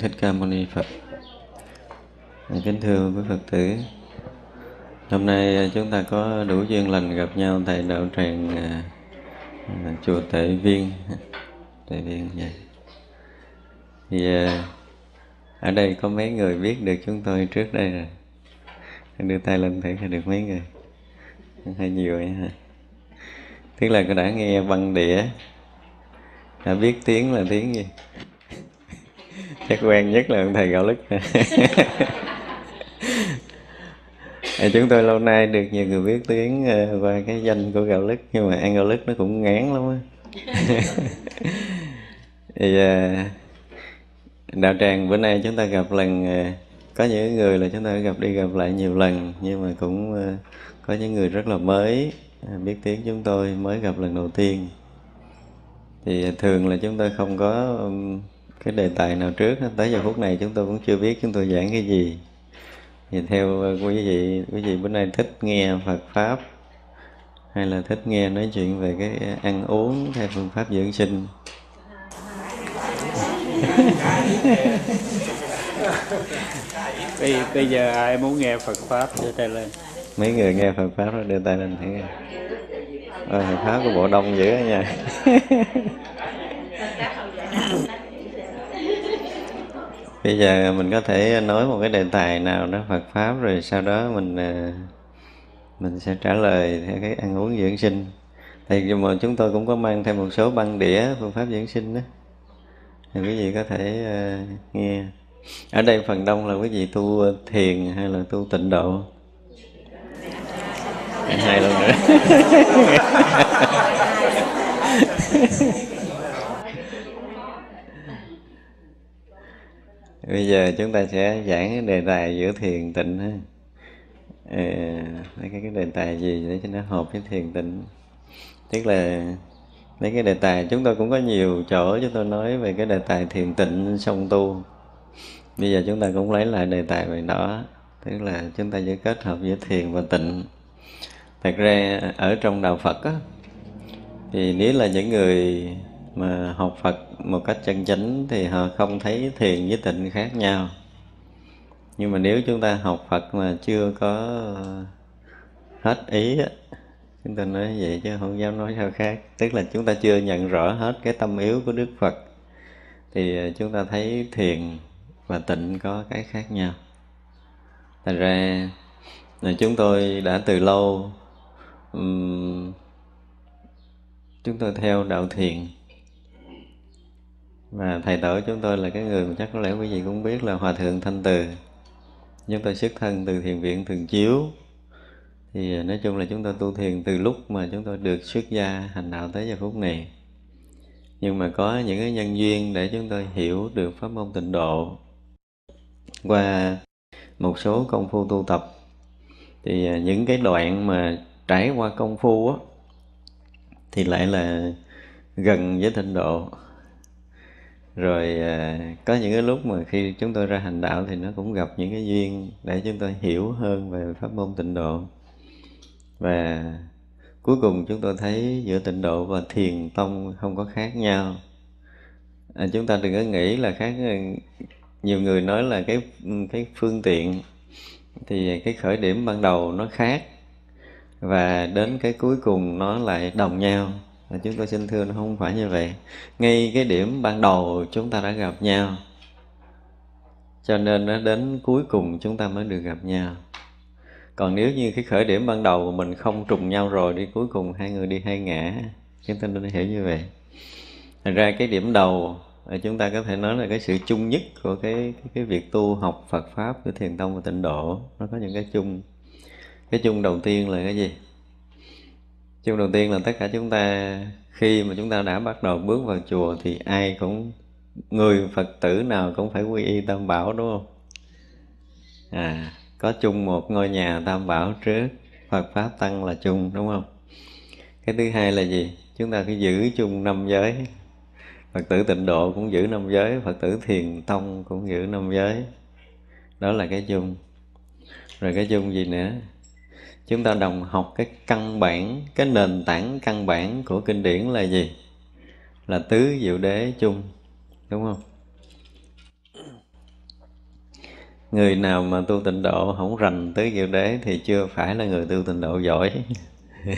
Thích Ca Mâu Ni Phật Kính thưa quý Phật tử Hôm nay à, chúng ta có đủ duyên lành gặp nhau tại đạo tràng à, à Chùa Tệ Viên Tệ Viên vậy dạ. Thì à, ở đây có mấy người biết được chúng tôi trước đây rồi Đưa tay lên thử được mấy người Hơi nhiều vậy hả Tức là đã nghe băng đĩa Đã biết tiếng là tiếng gì chắc quen nhất là ông thầy gạo lứt chúng tôi lâu nay được nhiều người biết tiếng ờ, qua cái danh của gạo lứt nhưng mà ăn gạo lứt nó cũng ngán lắm á thì ờ, đạo tràng bữa nay chúng ta gặp lần ờ, có những người là chúng ta gặp đi gặp lại nhiều lần nhưng mà cũng có những người rất là mới biết tiếng chúng tôi mới gặp lần đầu tiên thì thường là chúng ta không có cái đề tài nào trước tới giờ phút này chúng tôi cũng chưa biết chúng tôi giảng cái gì thì theo ờ, quý vị quý vị bữa nay thích nghe Phật pháp hay là thích nghe nói chuyện về cái ăn uống hay phương pháp dưỡng sinh bây, bây giờ ai muốn nghe Phật pháp đưa tay lên mấy người nghe Phật pháp đó đưa tay lên thử Ôi, Phật pháp của bộ đông dữ nha bây giờ mình có thể nói một cái đề tài nào đó Phật pháp rồi sau đó mình ờ, mình sẽ trả lời theo cái ăn uống dưỡng sinh thì mà chúng tôi cũng có mang thêm một số băng đĩa phương pháp dưỡng sinh đó thì quý vị có thể uh, nghe ở đây phần đông là quý vị tu thiền hay là tu tịnh độ hai lần nữa bây giờ chúng ta sẽ giảng cái đề tài giữa thiền tịnh ha lấy ờ, cái, đề tài gì để cho nó hợp với thiền tịnh tức là lấy cái đề tài chúng tôi cũng có nhiều chỗ chúng tôi nói về cái đề tài thiền tịnh song tu bây giờ chúng ta cũng lấy lại đề tài về đó tức là chúng ta sẽ kết hợp giữa thiền và tịnh thật ra ở trong đạo phật á, thì nếu là những người mà học Phật một cách chân chánh thì họ không thấy thiền với tịnh khác nhau nhưng mà nếu chúng ta học Phật mà chưa có ờ, hết ý chúng ta nói vậy chứ không dám nói sao khác tức là chúng ta chưa nhận rõ hết cái tâm yếu của Đức Phật thì ờ, chúng ta thấy thiền và tịnh có cái khác nhau thành ra là ờ, chúng tôi đã từ lâu um, chúng tôi theo đạo thiền và thầy tổ chúng tôi là cái người mà chắc có lẽ quý vị cũng biết là hòa thượng thanh từ chúng tôi xuất thân từ thiền viện thường chiếu thì à, nói chung là chúng tôi tu thiền từ lúc mà chúng tôi được xuất gia hành đạo tới giờ phút này nhưng mà có những cái nhân duyên để chúng tôi hiểu được pháp môn tịnh độ qua một số công phu tu tập thì à, những cái đoạn mà trải qua công phu á thì lại là gần với tịnh độ rồi ờ, có những cái lúc mà khi chúng tôi ra hành đạo thì nó cũng gặp những cái duyên để chúng tôi hiểu hơn về pháp môn tịnh độ và cuối cùng chúng tôi thấy giữa tịnh độ và thiền tông không có khác nhau à, chúng ta đừng có nghĩ là khác ờ, nhiều người nói là cái cái phương tiện thì cái khởi điểm ban đầu nó khác và đến cái cuối cùng nó lại đồng nhau và chúng tôi xin thưa nó không phải như vậy ngay cái điểm ban đầu chúng ta đã gặp nhau cho nên nó đến cuối cùng chúng ta mới được gặp nhau còn nếu như cái khởi điểm ban đầu mình không trùng nhau rồi đi cuối cùng hai người đi hai ngã chúng ta nên hiểu như vậy thành ra cái điểm đầu à, chúng ta có thể nói là cái sự chung nhất của cái, cái việc tu học Phật pháp của thiền tông và tịnh độ nó có những cái chung cái chung đầu tiên là cái gì chung đầu tiên là tất cả chúng ta khi mà chúng ta đã bắt đầu bước vào chùa thì ai cũng người Phật tử nào cũng phải quy y Tam Bảo đúng không? À, có chung một ngôi nhà Tam Bảo trước Phật Pháp Tăng là chung đúng không? Cái thứ hai là gì? Chúng ta cứ giữ chung năm giới Phật tử tịnh độ cũng giữ năm giới Phật tử thiền tông cũng giữ năm giới Đó là cái chung Rồi cái chung gì nữa? chúng ta đồng học cái căn bản cái nền tảng căn bản của kinh điển là gì là tứ diệu đế chung đúng không người nào mà tu tịnh độ không rành tứ diệu đế thì chưa phải là người tu tịnh độ giỏi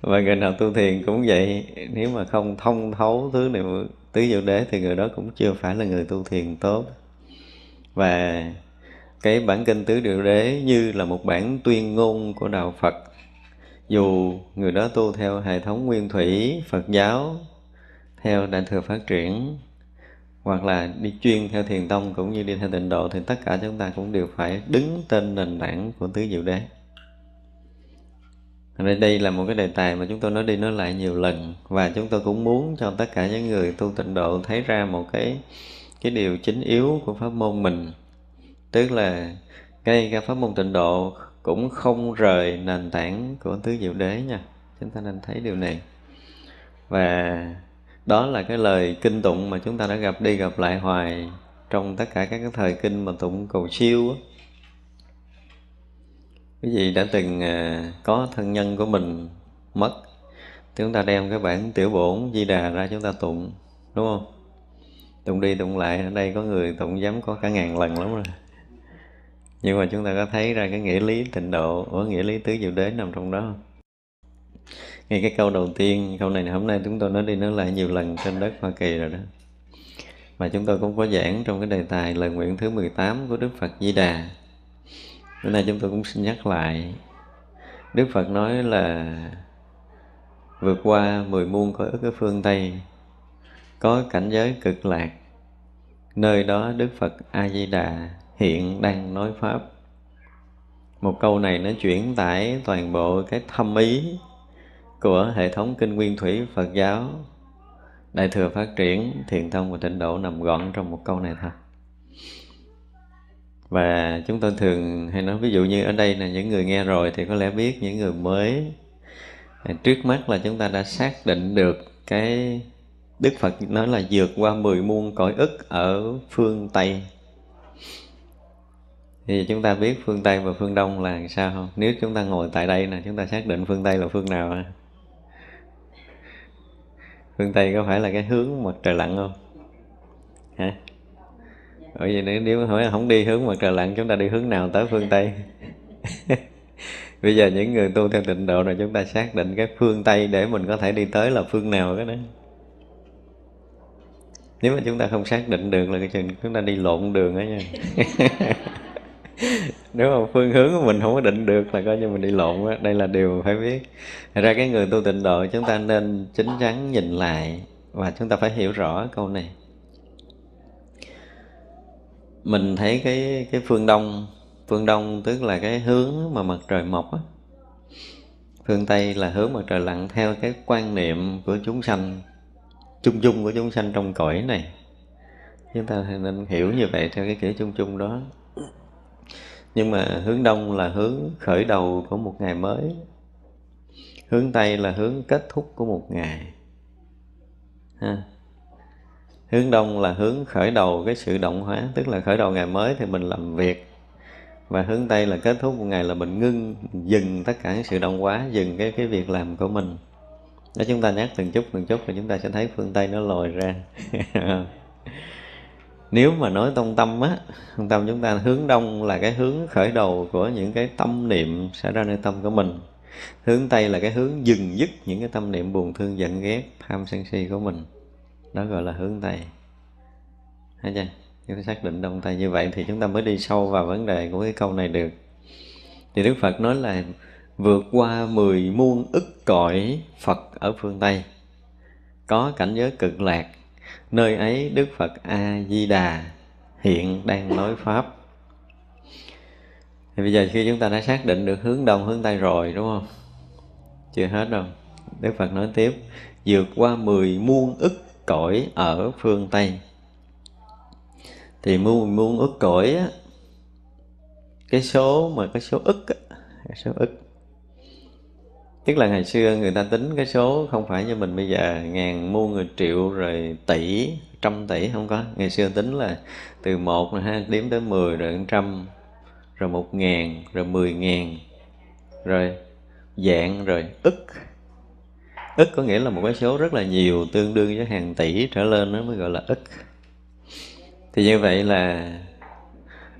và người nào tu thiền cũng vậy nếu mà không thông thấu thứ niệm tứ diệu đế thì người đó cũng chưa phải là người tu thiền tốt và cái bản kinh tứ điều đế như là một bản tuyên ngôn của đạo Phật dù người đó tu theo hệ thống nguyên thủy Phật giáo theo đại thừa phát triển hoặc là đi chuyên theo thiền tông cũng như đi theo tịnh độ thì tất cả chúng ta cũng đều phải đứng trên nền tảng của tứ diệu đế nên đây là một cái đề tài mà chúng tôi nói đi nói lại nhiều lần và chúng tôi cũng muốn cho tất cả những người tu tịnh độ thấy ra một cái cái điều chính yếu của pháp môn mình tức là ngay cả pháp môn tịnh độ cũng không rời nền tảng của tứ diệu đế nha chúng ta nên thấy điều này và đó là cái lời kinh tụng mà chúng ta đã gặp đi gặp lại hoài trong tất cả các thời kinh mà tụng cầu siêu quý vị đã từng à, có thân nhân của mình mất chúng ta đem cái bản tiểu bổn di đà ra chúng ta tụng đúng không tụng đi tụng lại ở đây có người tụng dám có cả ngàn lần lắm rồi nhưng mà chúng ta có thấy ra cái nghĩa lý tịnh độ của nghĩa lý tứ diệu đế nằm trong đó không ngay cái câu đầu tiên câu này hôm nay chúng tôi nói đi nói lại nhiều lần trên đất Hoa Kỳ rồi đó mà chúng tôi cũng có giảng trong cái đề tài lời nguyện thứ 18 của Đức Phật Di Đà bữa nay chúng tôi cũng xin nhắc lại Đức Phật nói là vượt qua mười muôn cõi ức ở phương Tây có cảnh giới cực lạc nơi đó Đức Phật A Di Đà hiện đang nói pháp một câu này nó chuyển tải toàn bộ cái thâm ý của hệ thống kinh nguyên thủy Phật giáo đại thừa phát triển thiền thông và tịnh độ nằm gọn trong một câu này thôi và chúng tôi thường hay nói ví dụ như ở đây là những người nghe rồi thì có lẽ biết những người mới trước mắt là chúng ta đã xác định được cái Đức Phật nói là vượt qua mười muôn cõi ức ở phương Tây thì chúng ta biết phương Tây và phương Đông là sao không? Nếu chúng ta ngồi tại đây nè, chúng ta xác định phương Tây là phương nào à? Phương Tây có phải là cái hướng mặt trời lặn không? Hả? Bởi vì nếu, nếu hỏi không đi hướng mặt trời lặn chúng ta đi hướng nào tới phương Tây? Bây giờ những người tu theo tịnh độ này chúng ta xác định cái phương Tây để mình có thể đi tới là phương nào cái đó. Nếu mà chúng ta không xác định được là cái chuyện chúng ta đi lộn đường đó nha. nếu mà phương hướng của mình không có định được là coi như mình đi lộn á đây là điều phải biết Thật ra cái người tu tịnh độ chúng ta nên chính chắn nhìn lại và chúng ta phải hiểu rõ câu này mình thấy cái cái phương đông phương đông tức là cái hướng mà mặt trời mọc á phương tây là hướng mặt trời lặn theo cái quan niệm của chúng sanh chung chung của chúng sanh trong cõi này chúng ta nên hiểu như vậy theo cái kiểu chung chung đó nhưng mà hướng đông là hướng khởi đầu của một ngày mới hướng tây là hướng kết thúc của một ngày ha hướng đông là hướng khởi đầu cái sự động hóa tức là khởi đầu ngày mới thì mình làm việc và hướng tây là kết thúc một ngày là mình ngưng dừng tất cả sự động hóa dừng cái cái việc làm của mình nếu chúng ta nhắc từng chút từng chút thì chúng ta sẽ thấy phương tây nó lồi ra nếu mà nói tông tâm á tông tâm chúng ta hướng đông là cái hướng khởi đầu của những cái tâm niệm xảy ra nơi tâm của mình hướng tây là cái hướng dừng dứt những cái tâm niệm buồn thương giận ghét tham sân si của mình đó gọi là hướng tây thấy chưa chúng ta xác định đông tây như vậy thì chúng ta mới đi sâu vào vấn đề của cái câu này được thì đức phật nói là vượt qua mười muôn ức cõi phật ở phương tây có cảnh giới cực lạc nơi ấy Đức Phật A Di Đà hiện đang nói pháp. Thì bây giờ khi chúng ta đã xác định được hướng đông hướng tây rồi đúng không? Chưa hết đâu. Đức Phật nói tiếp, vượt qua mười muôn ức cõi ở phương Tây. Thì muôn muôn ức cõi á, cái số mà cái số ức á, số ức tức là ngày xưa người ta tính cái số không phải như mình bây giờ ngàn muôn người triệu rồi tỷ trăm tỷ không có ngày xưa tính là từ một ha đếm tới mười rồi trăm rồi một ngàn rồi mười ngàn rồi dạng rồi ức ức có nghĩa là một cái số rất là nhiều tương đương với hàng tỷ trở lên nó mới gọi là ức thì như vậy là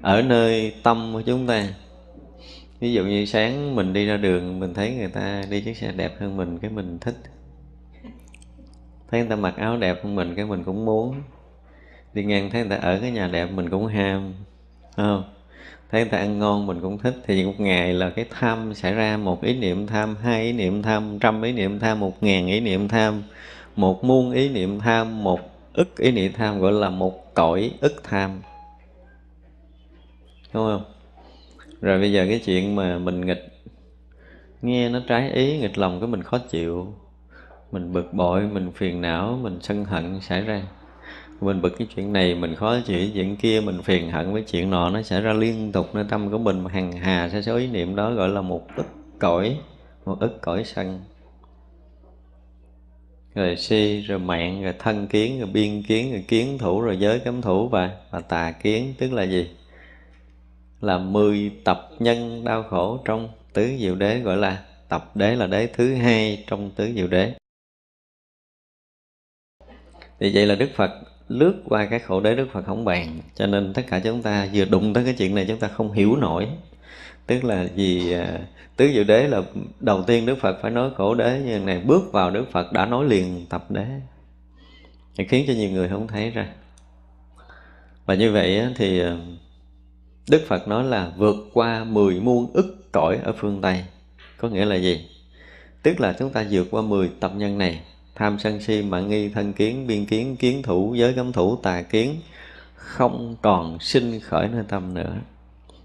ở nơi tâm của chúng ta ví dụ như sáng mình đi ra đường mình thấy người ta đi chiếc xe đẹp hơn mình cái mình thích thấy người ta mặc áo đẹp hơn mình cái mình cũng muốn đi ngang thấy người ta ở cái nhà đẹp mình cũng ham không thấy người ta ăn ngon mình cũng thích thì một ngày là cái tham xảy ra một ý niệm tham hai ý niệm tham trăm ý niệm tham một ngàn ý niệm tham một muôn ý niệm tham một ức ý niệm tham gọi là một cõi ức tham đúng không rồi bây giờ cái chuyện mà mình nghịch nghe nó trái ý nghịch lòng cái mình khó chịu mình bực bội mình phiền não mình sân hận xảy ra mình bực cái chuyện này mình khó chịu chuyện kia mình phiền hận với chuyện nọ nó xảy ra liên tục nơi tâm của mình hằng hà sẽ số ý niệm đó gọi là một ức cõi một ức cõi sân rồi si rồi mạng rồi thân kiến rồi biên kiến rồi kiến thủ rồi giới cấm thủ và và tà kiến tức là gì là 10 tập nhân đau khổ trong tứ diệu đế gọi là tập đế là đế thứ hai trong tứ diệu đế thì vậy là Đức Phật lướt qua cái khổ đế Đức Phật không bàn cho nên tất cả chúng ta vừa đụng tới cái chuyện này chúng ta không hiểu nổi tức là vì à, tứ diệu đế là đầu tiên Đức Phật phải nói khổ đế nhưng này bước vào Đức Phật đã nói liền tập đế thì khiến cho nhiều người không thấy ra và như vậy thì à, Đức Phật nói là vượt qua 10 muôn ức cõi ở phương Tây. Có nghĩa là gì? Tức là chúng ta vượt qua 10 tập nhân này, tham sân si, mạng nghi, thân kiến, biên kiến, kiến thủ, giới cấm thủ, tà kiến, không còn sinh khởi nơi tâm nữa.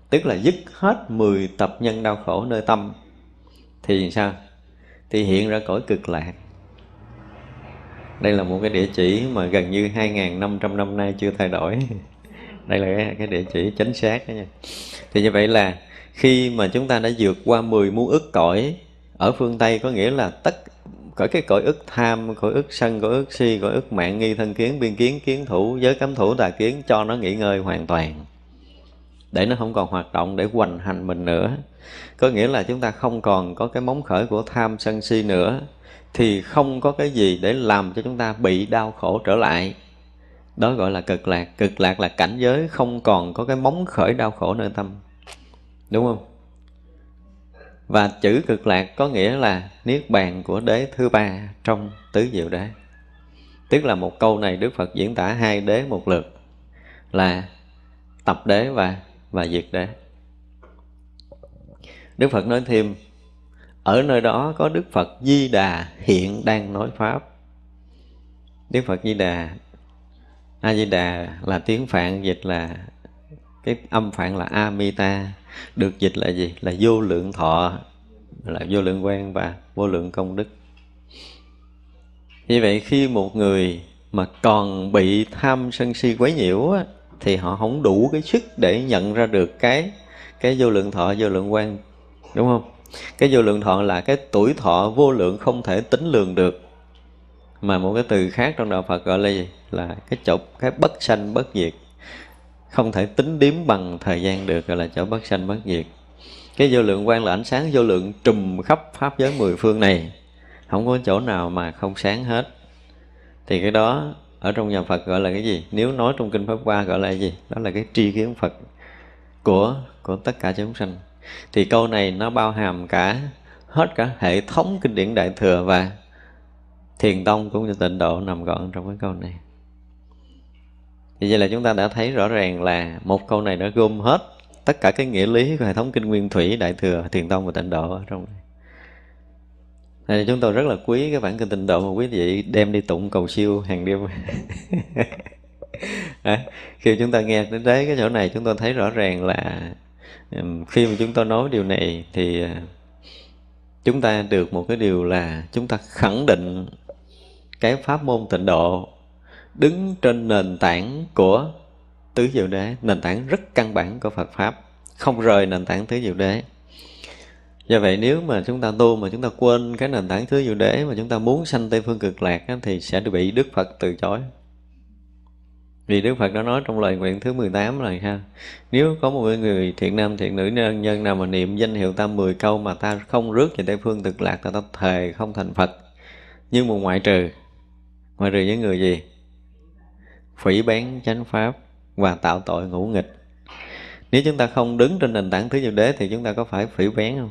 Tức là dứt hết 10 tập nhân đau khổ nơi tâm. Thì sao? Thì hiện ra cõi cực lạc. Đây là một cái địa chỉ mà gần như 2.500 năm nay chưa thay đổi. đây là cái, cái địa chỉ chính xác đó nha thì như vậy là khi mà chúng ta đã vượt qua 10 muôn ức cõi ở phương Tây có nghĩa là tất cõi cái cõi ức tham, cõi ức sân, cõi ức si, cõi ức mạng nghi thân kiến, biên kiến, kiến thủ, giới cấm thủ, tà kiến cho nó nghỉ ngơi hoàn toàn. Để nó không còn hoạt động để hoành hành mình nữa. Có nghĩa là chúng ta không còn có cái móng khởi của tham sân si nữa thì không có cái gì để làm cho chúng ta bị đau khổ trở lại đó gọi là cực lạc cực lạc là cảnh giới không còn có cái móng khởi đau khổ nơi tâm đúng không và chữ cực lạc có nghĩa là niết bàn của đế thứ ba trong tứ diệu đế tức là một câu này đức phật diễn tả hai đế một lượt là tập đế và và diệt đế đức phật nói thêm ở nơi đó có đức phật di đà hiện đang nói pháp đức phật di đà a di đà là tiếng phạn dịch là cái âm phạn là amita được dịch là gì là vô lượng thọ là vô lượng quan và vô lượng công đức như vậy khi một người mà còn bị tham sân si quấy nhiễu á, thì họ không đủ cái sức để nhận ra được cái cái vô lượng thọ vô lượng quan đúng không cái vô lượng thọ là cái tuổi thọ vô lượng không thể tính lường được mà một cái từ khác trong đạo Phật gọi là gì là cái chỗ cái bất sanh bất diệt không thể tính điếm bằng thời gian được gọi là chỗ bất sanh bất diệt cái vô lượng quang là ánh sáng vô lượng trùm khắp pháp giới mười phương này không có chỗ nào mà không sáng hết thì cái đó ở trong nhà Phật gọi là cái gì nếu nói trong kinh pháp hoa gọi là cái gì đó là cái tri kiến Phật của của tất cả chúng sanh thì câu này nó bao hàm cả hết cả hệ thống kinh điển đại thừa và thiền tông cũng như tịnh độ nằm gọn trong cái câu này vậy là chúng ta đã thấy rõ ràng là một câu này đã gom hết tất cả cái nghĩa lý của hệ thống kinh nguyên thủy đại thừa thiền tông và tịnh độ ở trong này nên chúng tôi rất là quý cái bản kinh tịnh độ mà quý vị đem đi tụng cầu siêu hàng đêm à, khi chúng ta nghe đến đấy cái chỗ này chúng tôi thấy rõ ràng là khi mà chúng tôi nói điều này thì à, chúng ta được một cái điều là chúng ta khẳng định cái pháp môn tịnh độ đứng trên nền tảng của tứ diệu đế nền tảng rất căn bản của Phật pháp không rời nền tảng tứ diệu đế do vậy nếu mà chúng ta tu mà chúng ta quên cái nền tảng tứ diệu đế mà chúng ta muốn sanh tây phương cực lạc á, thì sẽ bị Đức Phật từ chối vì Đức Phật đã nói trong lời nguyện thứ 18 này ha Nếu có một người thiện nam thiện nữ nhân, nhân nào mà niệm danh hiệu ta 10 câu Mà ta không rước về Tây Phương cực lạc ta, ta thề không thành Phật Nhưng mà ngoại trừ ngoại trừ với người gì phỉ bán chánh pháp và tạo tội ngũ nghịch nếu chúng ta không đứng trên nền tảng thứ diệu đế thì chúng ta có phải phỉ bán không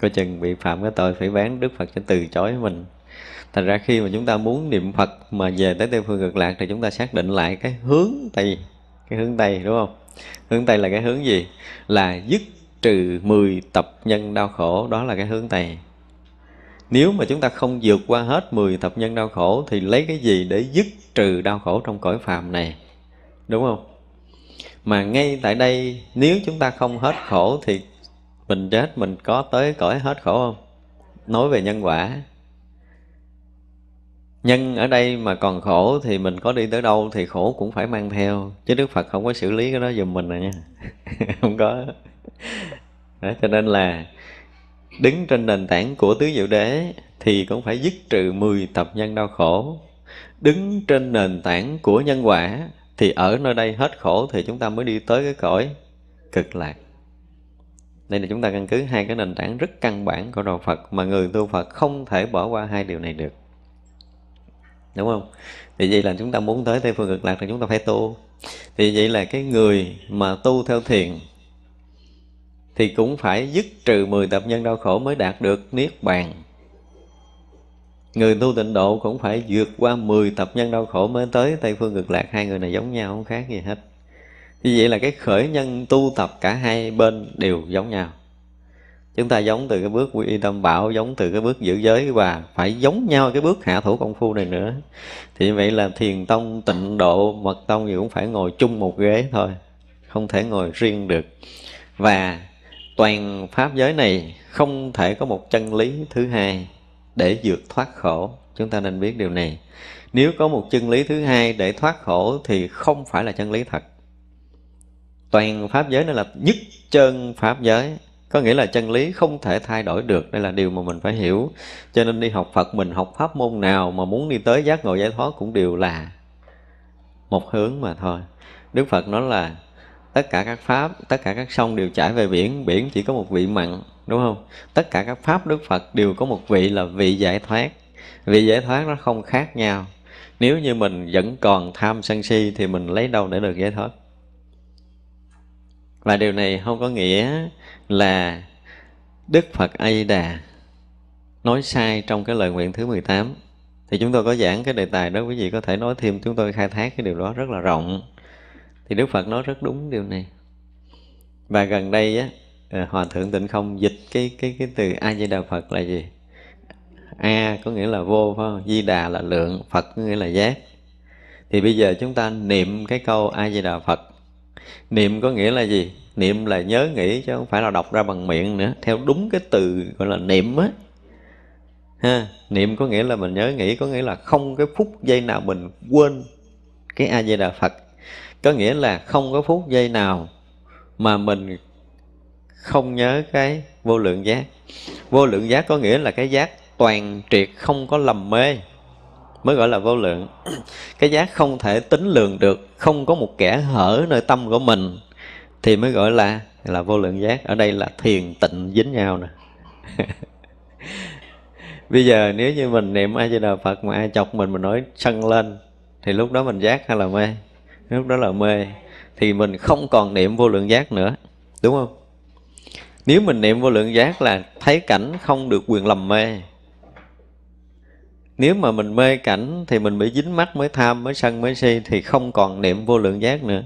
coi chừng bị phạm cái tội phỉ bán đức phật sẽ từ chối mình thành ra khi mà chúng ta muốn niệm phật mà về tới tây phương cực lạc thì chúng ta xác định lại cái hướng tây cái hướng tây đúng không hướng tây là cái hướng gì là dứt trừ 10 tập nhân đau khổ đó là cái hướng tây nếu mà chúng ta không vượt qua hết 10 thập nhân đau khổ Thì lấy cái gì để dứt trừ đau khổ trong cõi phàm này Đúng không? Mà ngay tại đây nếu chúng ta không hết khổ Thì mình chết mình có tới cõi hết khổ không? Nói về nhân quả Nhân ở đây mà còn khổ thì mình có đi tới đâu thì khổ cũng phải mang theo Chứ Đức Phật không có xử lý cái đó giùm mình rồi nha Không có Đó, Cho nên là đứng trên nền tảng của tứ diệu đế thì cũng phải dứt trừ 10 tập nhân đau khổ đứng trên nền tảng của nhân quả thì ở nơi đây hết khổ thì chúng ta mới đi tới cái cõi cực lạc đây là chúng ta căn cứ hai cái nền tảng rất căn bản của đạo Phật mà người tu Phật không thể bỏ qua hai điều này được đúng không thì vậy là chúng ta muốn tới tây phương cực lạc thì chúng ta phải tu thì vậy là cái người mà tu theo thiền thì cũng phải dứt trừ 10 tập nhân đau khổ mới đạt được niết bàn. Người tu tịnh độ cũng phải vượt qua 10 tập nhân đau khổ mới tới Tây Phương Cực Lạc Hai người này giống nhau không khác gì hết Vì vậy là cái khởi nhân tu tập cả hai bên đều giống nhau Chúng ta giống từ cái bước quy y tâm bảo Giống từ cái bước giữ giới Và phải giống nhau cái bước hạ thủ công phu này nữa Thì vậy là thiền tông, tịnh độ, mật tông thì cũng phải ngồi chung một ghế thôi Không thể ngồi riêng được Và toàn pháp giới này không thể có một chân lý thứ hai để vượt thoát khổ chúng ta nên biết điều này nếu có một chân lý thứ hai để thoát khổ thì không phải là chân lý thật toàn pháp giới này là nhất chân pháp giới có nghĩa là chân lý không thể thay đổi được đây là điều mà mình phải hiểu cho nên đi học phật mình học pháp môn nào mà muốn đi tới giác ngộ giải thoát cũng đều là một hướng mà thôi đức phật nói là tất cả các pháp tất cả các sông đều chảy về biển biển chỉ có một vị mặn đúng không tất cả các pháp đức phật đều có một vị là vị giải thoát vị giải thoát nó không khác nhau nếu như mình vẫn còn tham sân si thì mình lấy đâu để được giải thoát và điều này không có nghĩa là Đức Phật A Di Đà nói sai trong cái lời nguyện thứ 18 thì chúng tôi có giảng cái đề tài đó quý vị có thể nói thêm chúng tôi khai thác cái điều đó rất là rộng thì Đức Phật nói rất đúng điều này và gần đây á ờ, hòa thượng tịnh không dịch cái cái cái từ a di đà phật là gì a có nghĩa là vô phải không di đà là lượng phật có nghĩa là giác thì bây giờ chúng ta niệm cái câu a di đà phật niệm có nghĩa là gì niệm là nhớ nghĩ chứ không phải là đọc ra bằng miệng nữa theo đúng cái từ gọi là niệm á ha niệm có nghĩa là mình nhớ nghĩ có nghĩa là không cái phút giây nào mình quên cái a di đà phật có nghĩa là không có phút giây nào mà mình không nhớ cái vô lượng giác vô lượng giác có nghĩa là cái giác toàn triệt không có lầm mê mới gọi là vô lượng cái giác không thể tính lường được không có một kẻ hở nơi tâm của mình thì mới gọi là là vô lượng giác ở đây là thiền tịnh dính nhau nè bây giờ nếu như mình niệm a di đà phật mà ai chọc mình mình nói sân lên thì lúc đó mình giác hay là mê lúc đó là mê thì mình không còn niệm vô lượng giác nữa đúng không nếu mình niệm vô lượng giác là thấy cảnh không được quyền lầm mê nếu mà mình mê cảnh thì mình bị dính mắt mới tham mới sân mới si thì không còn niệm vô lượng giác nữa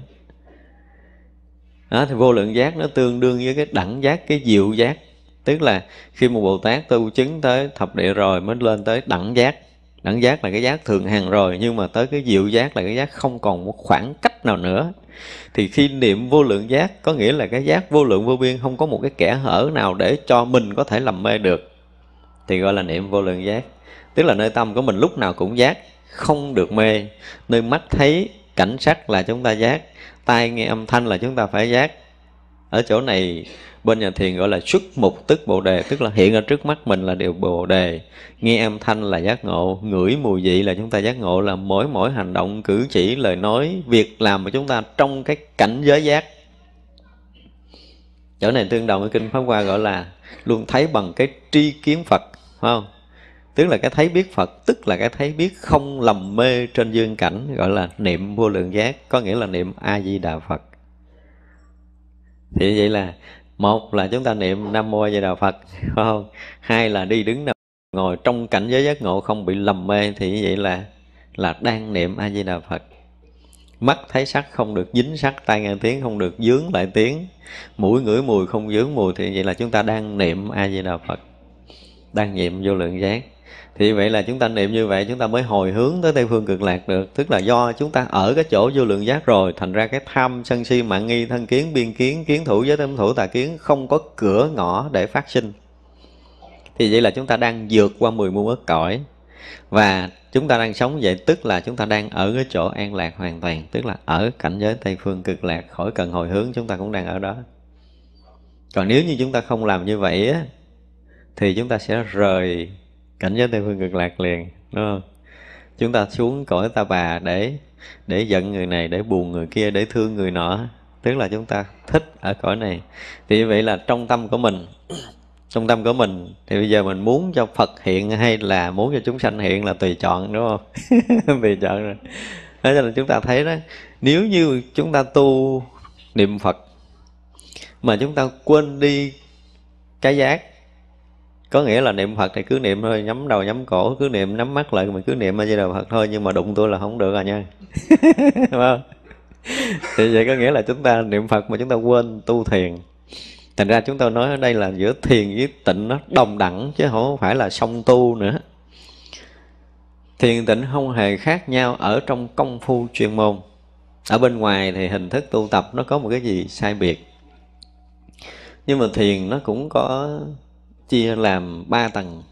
đó, thì vô lượng giác nó tương đương với cái đẳng giác cái diệu giác tức là khi một bồ tát tu chứng tới thập địa rồi mới lên tới đẳng giác đẳng giác là cái giác thường hàng rồi nhưng mà tới cái diệu giác là cái giác không còn một khoảng cách nào nữa thì khi niệm vô lượng giác có nghĩa là cái giác vô lượng vô biên không có một cái kẽ hở nào để cho mình có thể làm mê được thì gọi là niệm vô lượng giác tức là nơi tâm của mình lúc nào cũng giác không được mê nơi mắt thấy cảnh sắc là chúng ta giác tai nghe âm thanh là chúng ta phải giác ở chỗ này bên nhà thiền gọi là xuất mục tức bồ đề tức là hiện ở trước mắt mình là điều bồ đề nghe âm thanh là giác ngộ ngửi mùi vị là chúng ta giác ngộ là mỗi mỗi hành động cử chỉ lời nói việc làm của chúng ta trong cái cảnh giới giác chỗ này tương đồng với kinh pháp hoa gọi là luôn thấy bằng cái tri kiến phật không tức là cái thấy biết phật tức là cái thấy biết không lầm mê trên dương cảnh gọi là niệm vô lượng giác có nghĩa là niệm a di đà phật thì vậy là một là chúng ta niệm nam mô a di đà phật không hai là đi đứng nằm ngồi trong cảnh giới giác ngộ không bị lầm mê thì như vậy là là đang niệm a di đà phật mắt thấy sắc không được dính sắc tai nghe tiếng không được dướng lại tiếng mũi ngửi mùi không dướng mùi thì vậy là chúng ta đang niệm a di đà phật đang niệm vô lượng giác thì vậy là chúng ta niệm như vậy chúng ta mới hồi hướng tới tây phương cực lạc được tức là do chúng ta ở cái chỗ vô lượng giác rồi thành ra cái tham sân si mạng nghi thân kiến biên kiến kiến thủ giới tâm thủ tà kiến không có cửa ngõ để phát sinh thì vậy là chúng ta đang vượt qua mười muôn ức cõi và chúng ta đang sống vậy tức là chúng ta đang ở cái chỗ an lạc hoàn toàn tức là ở cảnh giới tây phương cực lạc khỏi cần hồi hướng chúng ta cũng đang ở đó còn nếu như chúng ta không làm như vậy á thì chúng ta sẽ rời cảnh giới tây phương cực lạc liền đúng không chúng ta xuống cõi ta bà để để giận người này để buồn người kia để thương người nọ tức là chúng ta thích ở cõi này thì vậy là trong tâm của mình trong tâm của mình thì bây giờ mình muốn cho Phật hiện hay là muốn cho chúng sanh hiện là tùy chọn đúng không tùy chọn rồi thế cho nên chúng ta thấy đó nếu như chúng ta tu niệm Phật mà chúng ta quên đi cái giác có nghĩa là niệm phật thì cứ niệm thôi nhắm đầu nhắm cổ cứ niệm nhắm mắt lại mình cứ niệm a di đà phật thôi nhưng mà đụng tôi là không được à nha đúng không thì vậy có nghĩa là chúng ta niệm phật mà chúng ta quên tu thiền thành ra chúng tôi nói ở đây là giữa thiền với tịnh nó đồng đẳng chứ không phải là song tu nữa thiền tịnh không hề khác nhau ở trong công phu chuyên môn ở bên ngoài thì hình thức tu tập nó có một cái gì sai biệt nhưng mà thiền nó cũng có chia làm ba tầng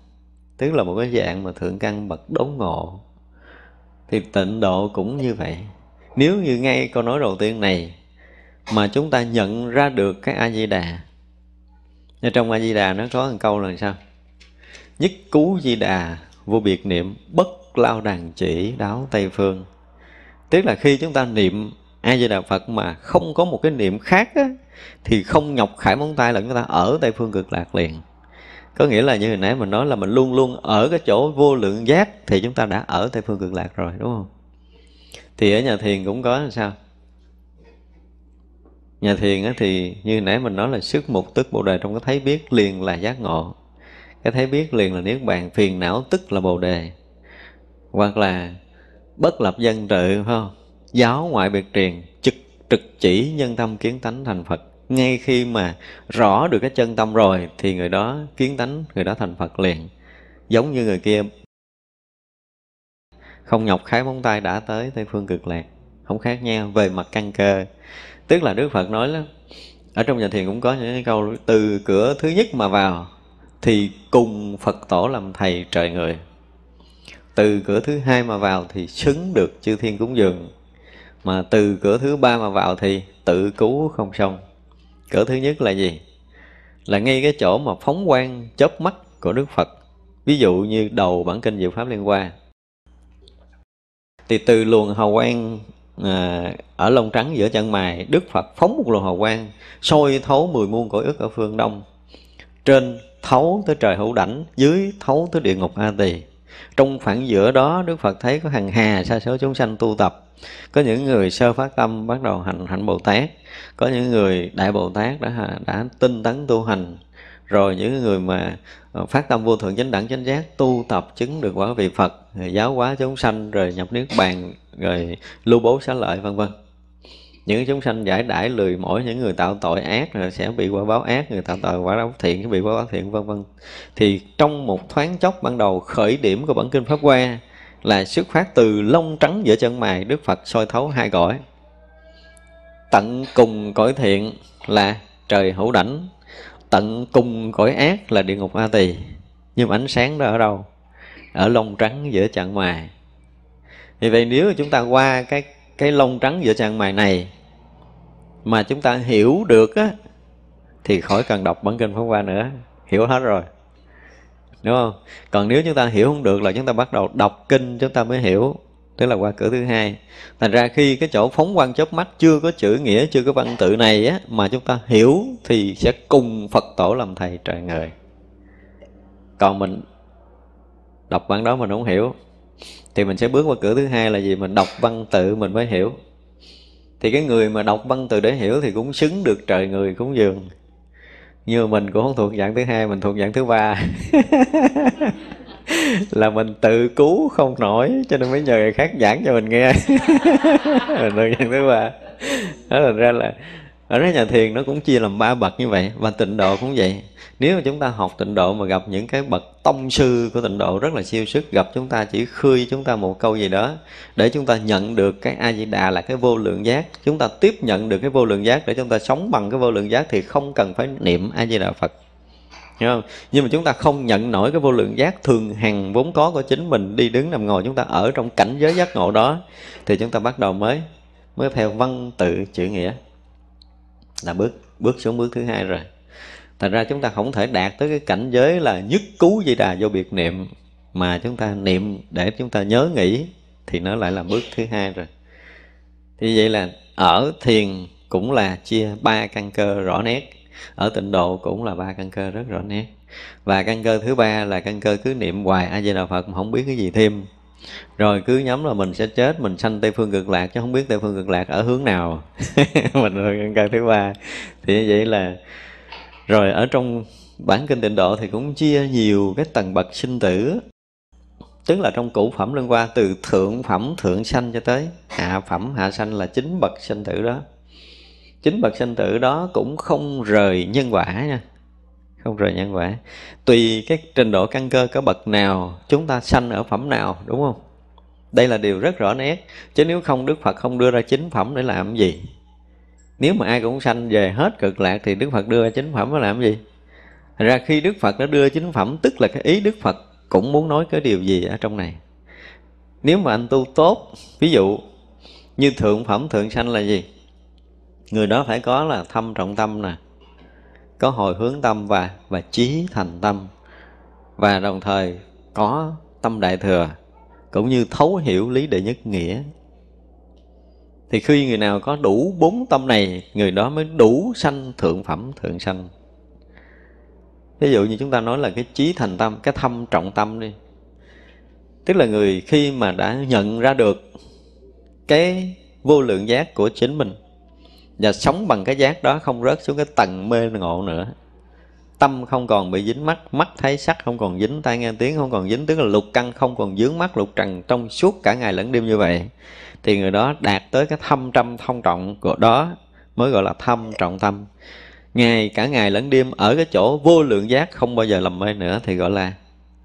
tức là một cái dạng mà thượng căn bậc đốn ngộ thì tịnh độ cũng như vậy nếu như ngay câu nói đầu tiên này mà chúng ta nhận ra được cái a di đà ở trong a di đà nó có một câu là sao nhất cú di đà vô biệt niệm bất lao đàn chỉ đáo tây phương tức là khi chúng ta niệm a di đà phật mà không có một cái niệm khác á, thì không nhọc khải móng tay là chúng ta ở tây phương cực lạc liền có nghĩa là như hồi nãy mình nói là mình luôn luôn ở cái chỗ vô lượng giác thì chúng ta đã ở tây phương cực lạc rồi đúng không thì ở nhà thiền cũng có làm sao nhà thiền thì như nãy mình nói là sức mục tức bồ đề trong cái thấy biết liền là giác ngộ cái thấy biết liền là niết bàn phiền não tức là bồ đề hoặc là bất lập dân trự không giáo ngoại biệt truyền trực trực chỉ nhân tâm kiến tánh thành phật ngay khi mà rõ được cái chân tâm rồi thì người đó kiến tánh người đó thành phật liền giống như người kia không nhọc khái móng tay đã tới tây phương cực lạc không khác nhau về mặt căn cơ tức là đức phật nói đó ở trong nhà thiền cũng có những câu từ cửa thứ nhất mà vào thì cùng phật tổ làm thầy trời người từ cửa thứ hai mà vào thì xứng được chư thiên cúng dường mà từ cửa thứ ba mà vào thì tự cứu không xong cỡ thứ nhất là gì là ngay cái chỗ mà phóng quang chớp mắt của đức phật ví dụ như đầu bản kinh diệu pháp liên hoa thì từ luồng hào quang à, ở lông trắng giữa chân mày đức phật phóng một luồng hào quang sôi thấu mười muôn cõi ức ở phương đông trên thấu tới trời hữu đảnh dưới thấu tới địa ngục a tỳ trong khoảng giữa đó đức phật thấy có hàng hà sa số chúng sanh tu tập có những người sơ phát tâm bắt đầu hành hạnh bồ tát có những người đại bồ tát đã đã tinh tấn tu hành rồi những người mà ờ, phát tâm vô thượng chánh đẳng chánh giác tu tập chứng được quả vị phật giáo hóa chúng sanh rồi nhập niết bàn rồi lưu bố xá lợi vân vân những chúng sanh giải đãi lười mỗi những người tạo tội ác là sẽ bị quả báo ác người tạo tội quả báo thiện sẽ bị quả báo thiện vân vân thì trong một thoáng chốc ban đầu khởi điểm của bản kinh pháp hoa là xuất phát từ lông trắng giữa chân mày đức phật soi thấu hai cõi tận cùng cõi thiện là trời hữu đảnh tận cùng cõi ác là địa ngục a tỳ nhưng ánh sáng đó ở đâu ở lông trắng giữa chạng mài vì vậy nếu chúng ta qua cái cái lông trắng giữa chạng mài này mà chúng ta hiểu được á thì khỏi cần đọc bản kinh Pháp Hoa nữa hiểu hết rồi đúng không còn nếu chúng ta hiểu không được là chúng ta bắt đầu đọc kinh chúng ta mới hiểu tức là qua cửa thứ hai thành ra khi cái chỗ phóng quan chớp mắt chưa có chữ nghĩa chưa có văn tự này á mà chúng ta hiểu thì sẽ cùng phật tổ làm thầy trời người còn mình đọc văn đó mình không hiểu thì mình sẽ bước qua cửa thứ hai là gì mình đọc văn tự mình mới hiểu thì cái người mà đọc văn từ để hiểu thì cũng xứng được trời người cúng dường như mình cũng không thuộc dạng thứ hai mình thuộc dạng thứ ba là mình tự cứu không nổi cho nên mới nhờ người khác giảng cho mình nghe mình thuộc dạng thứ ba đó là ra là ở đó nhà thiền nó cũng chia làm ba bậc như vậy và tịnh độ cũng vậy nếu mà chúng ta học tịnh độ mà gặp những cái bậc tông sư của tịnh độ rất là siêu sức gặp chúng ta chỉ khơi chúng ta một câu gì đó để chúng ta nhận được cái a di đà là cái vô lượng giác chúng ta tiếp nhận được cái vô lượng giác để chúng ta sống bằng cái vô lượng giác thì không cần phải niệm a di đà phật Hiểu không? Nhưng mà chúng ta không nhận nổi cái vô lượng giác thường hằng vốn có của chính mình đi đứng nằm ngồi chúng ta ở trong cảnh giới giác ngộ đó thì chúng ta bắt đầu mới mới theo văn tự chữ nghĩa là bước bước xuống bước thứ hai rồi thành ra chúng ta không thể đạt tới cái cảnh giới là nhất cứu di đà vô biệt niệm mà chúng ta niệm để chúng ta nhớ nghĩ thì nó lại là bước thứ hai rồi thì vậy là ở thiền cũng là chia ba căn cơ rõ nét ở tịnh độ cũng là ba căn cơ rất rõ nét và căn cơ thứ ba là căn cơ cứ niệm hoài a di đà phật mà không biết cái gì thêm rồi cứ nhắm là mình sẽ chết mình sanh tây phương cực lạc chứ không biết tây phương cực lạc ở hướng nào mình căn thứ ba thì như vậy là rồi ở trong bản kinh tịnh độ thì cũng chia nhiều cái tầng bậc sinh tử tức là trong cũ phẩm liên qua từ thượng phẩm thượng sanh cho tới hạ phẩm hạ sanh là chín bậc sinh tử đó chín bậc sinh tử đó cũng không rời nhân quả nha không rời nhân quả tùy cái trình độ căn cơ có bậc nào chúng ta sanh ở phẩm nào đúng không đây là điều rất rõ nét chứ nếu không đức phật không đưa ra chính phẩm để làm gì nếu mà ai cũng sanh về hết cực lạc thì đức phật đưa ra chính phẩm để làm gì Thật ra khi đức phật đã đưa chính phẩm tức là cái ý đức phật cũng muốn nói cái điều gì ở trong này nếu mà anh tu tốt ví dụ như thượng phẩm thượng sanh là gì người đó phải có là thâm trọng tâm nè có hồi hướng tâm và và trí thành tâm và đồng thời có tâm đại thừa cũng như thấu hiểu lý đệ nhất nghĩa thì khi người nào có đủ bốn tâm này người đó mới đủ sanh thượng phẩm thượng sanh ví dụ như chúng ta nói là cái trí thành tâm cái thâm trọng tâm đi tức là người khi mà đã nhận ra được cái vô lượng giác của chính mình và sống bằng cái giác đó không rớt xuống cái tầng mê ngộ nữa tâm không còn bị dính mắt mắt thấy sắc không còn dính tai nghe tiếng không còn dính tức là lục căn không còn dướng mắt lục trần trong suốt cả ngày lẫn đêm như vậy thì người đó đạt tới cái thâm trăm thông trọng của đó mới gọi là thâm trọng tâm ngày cả ngày lẫn đêm ở cái chỗ vô lượng giác không bao giờ làm mê nữa thì gọi là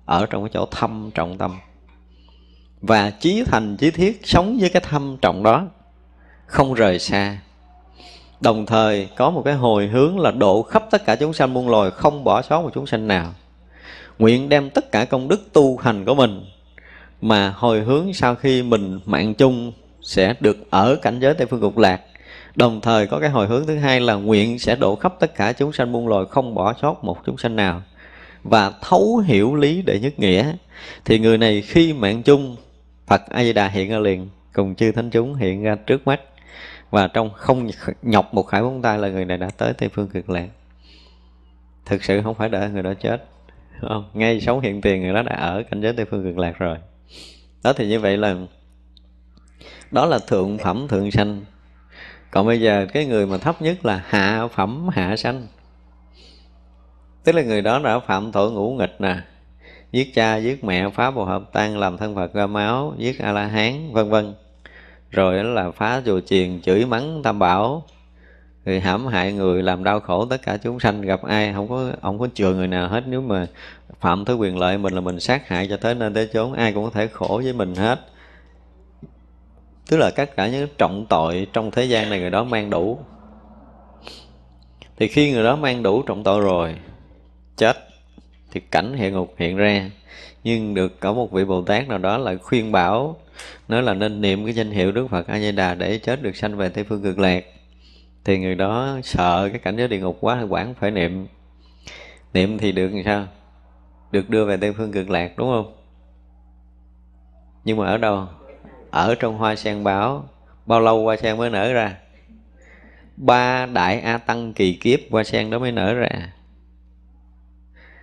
ở trong cái chỗ thâm trọng tâm và chí thành chí thiết sống với cái thâm trọng đó không rời xa đồng thời có một cái hồi hướng là độ khắp tất cả chúng sanh muôn loài không bỏ sót một chúng sanh nào nguyện đem tất cả công đức tu hành của mình mà hồi hướng sau khi mình mạng chung sẽ được ở cảnh giới tây phương cực lạc đồng thời có cái hồi hướng thứ hai là nguyện sẽ độ khắp tất cả chúng sanh muôn loài không bỏ sót một chúng sanh nào và thấu hiểu lý để nhất nghĩa thì người này khi mạng chung phật a di đà hiện ra liền cùng chư thánh chúng hiện ra trước mắt và trong không nhọc một khải móng tay là người này đã tới tây phương cực lạc thực sự không phải đợi người đó chết không ngay sống hiện tiền người đó đã ở cảnh giới tây phương cực lạc rồi đó thì như vậy là đó là thượng phẩm thượng sanh còn bây giờ cái người mà thấp nhất là hạ phẩm hạ sanh tức là người đó đã phạm tội ngũ nghịch nè giết cha giết mẹ phá bồ hợp tan làm thân phật ra máu giết a la hán vân vân rồi là phá chùa chiền chửi mắng tam bảo thì hãm hại người làm đau khổ tất cả chúng sanh gặp ai không có không có chừa người nào hết nếu mà phạm tới quyền lợi mình là mình sát hại cho tới nên tới chốn ai cũng có thể khổ với mình hết tức là tất cả những trọng tội trong thế gian này người đó mang đủ thì khi người đó mang đủ trọng tội rồi chết thì cảnh địa ngục hiện ra nhưng được có một vị bồ tát nào đó lại khuyên bảo nói là nên niệm cái danh hiệu đức phật a di đà để chết được sanh về tây phương cực lạc thì người đó sợ cái cảnh giới địa ngục quá quản phải niệm niệm thì được làm sao được đưa về tây phương cực lạc đúng không nhưng mà ở đâu ở trong hoa sen báo bao lâu hoa sen mới nở ra ba đại a tăng kỳ kiếp hoa sen đó mới nở ra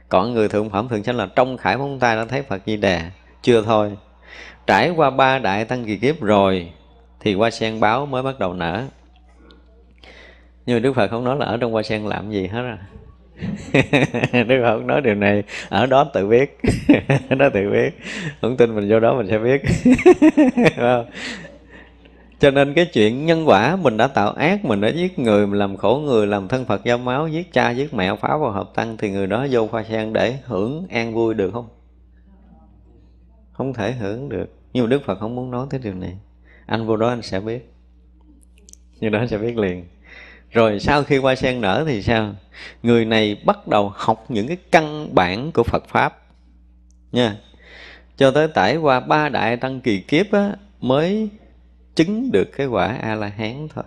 còn người thượng phẩm thường sinh là trong khải móng tay đã thấy phật di đà chưa thôi trải qua ba đại tăng kỳ kiếp rồi thì qua sen báo mới bắt đầu nở nhưng đức phật không nói là ở trong qua sen làm gì hết à Đức Phật không nói điều này Ở đó tự biết Nó tự biết Không tin mình vô đó mình sẽ biết cho nên cái chuyện nhân quả mình đã tạo ác mình đã giết người mình làm khổ người làm thân phật giao máu giết cha giết mẹ phá vào hợp tăng thì người đó vô khoa sen để hưởng an vui được không không thể hưởng được nhưng mà đức phật không muốn nói tới điều này anh vô đó anh sẽ biết như đó anh sẽ biết liền rồi sau khi qua sen nở thì sao người này bắt đầu học những cái căn bản của phật pháp nha cho tới tải qua ba đại tăng kỳ kiếp á, mới chứng được cái quả A-la-hán thôi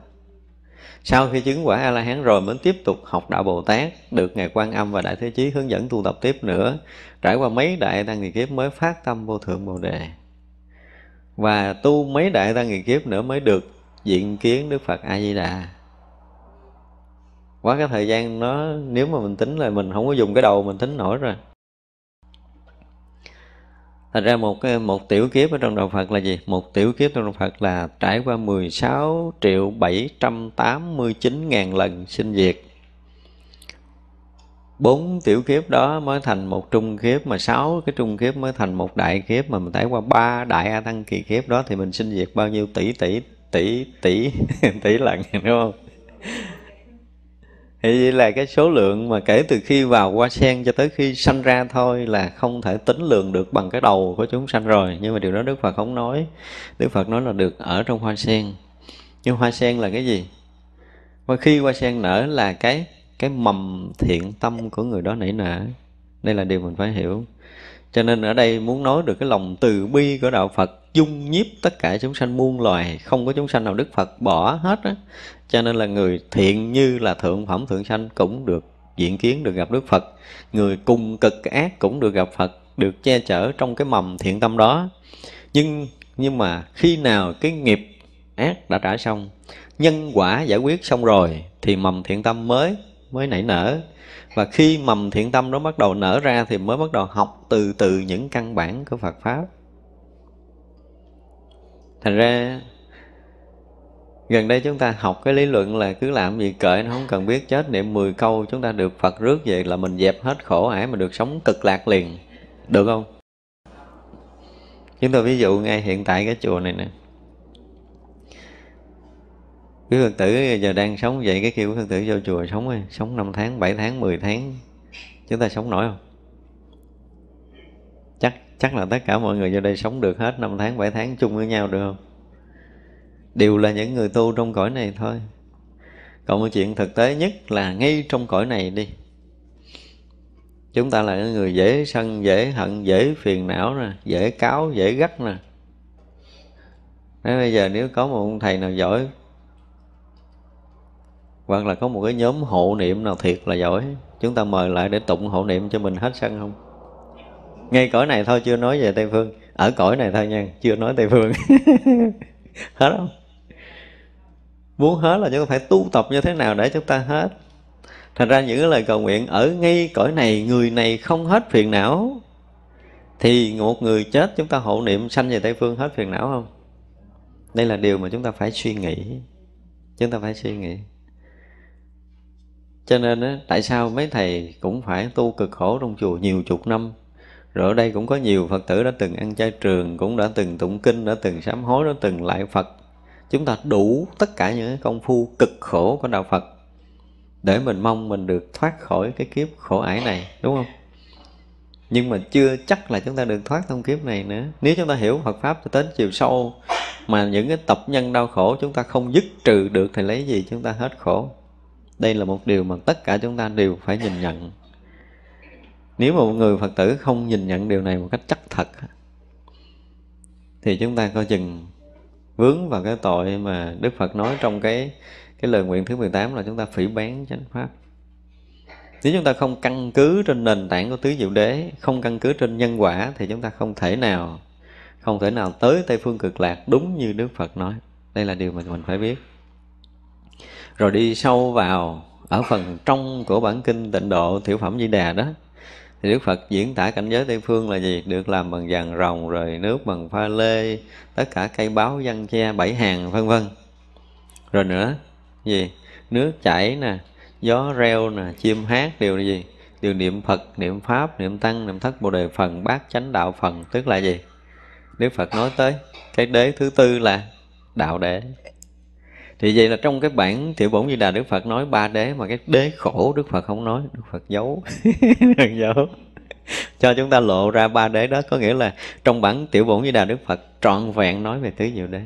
sau khi chứng quả a la hán rồi mới tiếp tục học đạo bồ tát được ngài quan âm và đại thế chí hướng dẫn tu tập tiếp nữa trải qua mấy đại tăng nghị kiếp mới phát tâm vô thượng bồ đề và tu mấy đại tăng nghị kiếp nữa mới được diện kiến đức phật a di đà quá cái thời gian nó nếu mà mình tính là mình không có dùng cái đầu mình tính nổi rồi Thành ra một cái một tiểu kiếp ở trong Đạo Phật là gì? Một tiểu kiếp trong Đạo Phật là trải qua 16 triệu 789 ngàn lần sinh diệt. Bốn tiểu kiếp đó mới thành một trung kiếp mà sáu cái trung kiếp mới thành một đại kiếp mà mình trải qua ba đại A Tăng kỳ kiếp đó thì mình sinh diệt bao nhiêu tỷ tỷ tỷ tỷ tỷ lần đúng không? thì vậy là cái số lượng mà kể từ khi vào hoa sen cho tới khi sanh ra thôi là không thể tính lường được bằng cái đầu của chúng sanh rồi nhưng mà điều đó đức phật không nói đức phật nói là được ở trong hoa sen nhưng hoa sen là cái gì và khi hoa sen nở là cái cái mầm thiện tâm của người đó nảy nở đây là điều mình phải hiểu cho nên ở đây muốn nói được cái lòng từ bi của đạo phật dung nhiếp tất cả chúng sanh muôn loài không có chúng sanh nào đức phật bỏ hết á cho nên là người thiện như là thượng phẩm thượng sanh cũng được diện kiến được gặp đức phật người cùng cực ác cũng được gặp phật được che chở trong cái mầm thiện tâm đó nhưng nhưng mà khi nào cái nghiệp ác đã trả xong nhân quả giải quyết xong rồi thì mầm thiện tâm mới mới nảy nở và khi mầm thiện tâm đó bắt đầu nở ra thì mới bắt đầu học từ từ những căn bản của Phật pháp thành ra gần đây chúng ta học cái lý luận là cứ làm gì kệ nó không cần biết chết niệm 10 câu chúng ta được phật rước về là mình dẹp hết khổ ải mà được sống cực lạc liền được không chúng tôi ví dụ ngay hiện tại cái chùa này nè quý phật tử giờ đang sống vậy cái kia quý phật tử vô chùa sống ơi sống 5 tháng 7 tháng 10 tháng chúng ta sống nổi không chắc chắc là tất cả mọi người vô đây sống được hết 5 tháng 7 tháng chung với nhau được không đều là những người tu trong cõi này thôi còn một chuyện thực tế nhất là ngay trong cõi này đi chúng ta là những người dễ sân dễ hận dễ phiền não nè dễ cáo dễ gắt nè Nói bây giờ nếu có một ông thầy nào giỏi Hoặc là có một cái nhóm hộ niệm nào thiệt là giỏi Chúng ta mời lại để tụng hộ niệm cho mình hết sân không? Ngay cõi này thôi chưa nói về Tây Phương Ở cõi này thôi nha, chưa nói Tây Phương Hết không? muốn hết là chúng ta phải tu tập như thế nào để chúng ta hết thành ra những lời cầu nguyện ở ngay cõi này người này không hết phiền não thì một người chết chúng ta hộ niệm sanh về tây phương hết phiền não không đây là điều mà chúng ta phải suy nghĩ chúng ta phải suy nghĩ cho nên á, tại sao mấy thầy cũng phải tu cực khổ trong chùa nhiều chục năm rồi ở đây cũng có nhiều Phật tử đã từng ăn chay trường Cũng đã từng tụng kinh, đã từng sám hối, đã từng lại Phật chúng ta đủ tất cả những công phu cực khổ của đạo phật để mình mong mình được thoát khỏi cái kiếp khổ ải này đúng không nhưng mà chưa chắc là chúng ta được thoát trong kiếp này nữa nếu chúng ta hiểu Phật pháp cho đến chiều sâu mà những cái tập nhân đau khổ chúng ta không dứt trừ được thì lấy gì chúng ta hết khổ đây là một điều mà tất cả chúng ta đều phải nhìn nhận nếu mà một người Phật tử không nhìn nhận điều này một cách chắc thật thì chúng ta coi chừng vướng vào cái tội mà Đức Phật nói trong cái cái lời nguyện thứ 18 là chúng ta phỉ bán chánh pháp nếu chúng ta không căn cứ trên nền tảng của tứ diệu đế không căn cứ trên nhân quả thì chúng ta không thể nào không thể nào tới tây phương cực lạc đúng như đức phật nói đây là điều mà mình phải biết rồi đi sâu vào ở phần trong của bản kinh tịnh độ tiểu phẩm di đà đó thì Đức Phật diễn tả cảnh giới Tây Phương là gì? Được làm bằng vàng rồng rồi nước bằng pha lê, tất cả cây báo văn che bảy hàng vân vân. Rồi nữa, gì? Nước chảy nè, gió reo nè, chim hát đều là gì? Đều niệm Phật, niệm Pháp, niệm Tăng, niệm Thất Bồ Đề Phần, Bát Chánh Đạo Phần, tức là gì? Đức Phật nói tới cái đế thứ tư là đạo đế thì vậy là trong cái bản thiệu bổn như đà đức phật nói ba đế mà cái đế khổ đức phật không nói đức phật giấu giấu cho chúng ta lộ ra ba đế đó có nghĩa là trong bản tiểu bổn như đà đức phật trọn vẹn nói về tứ diệu đế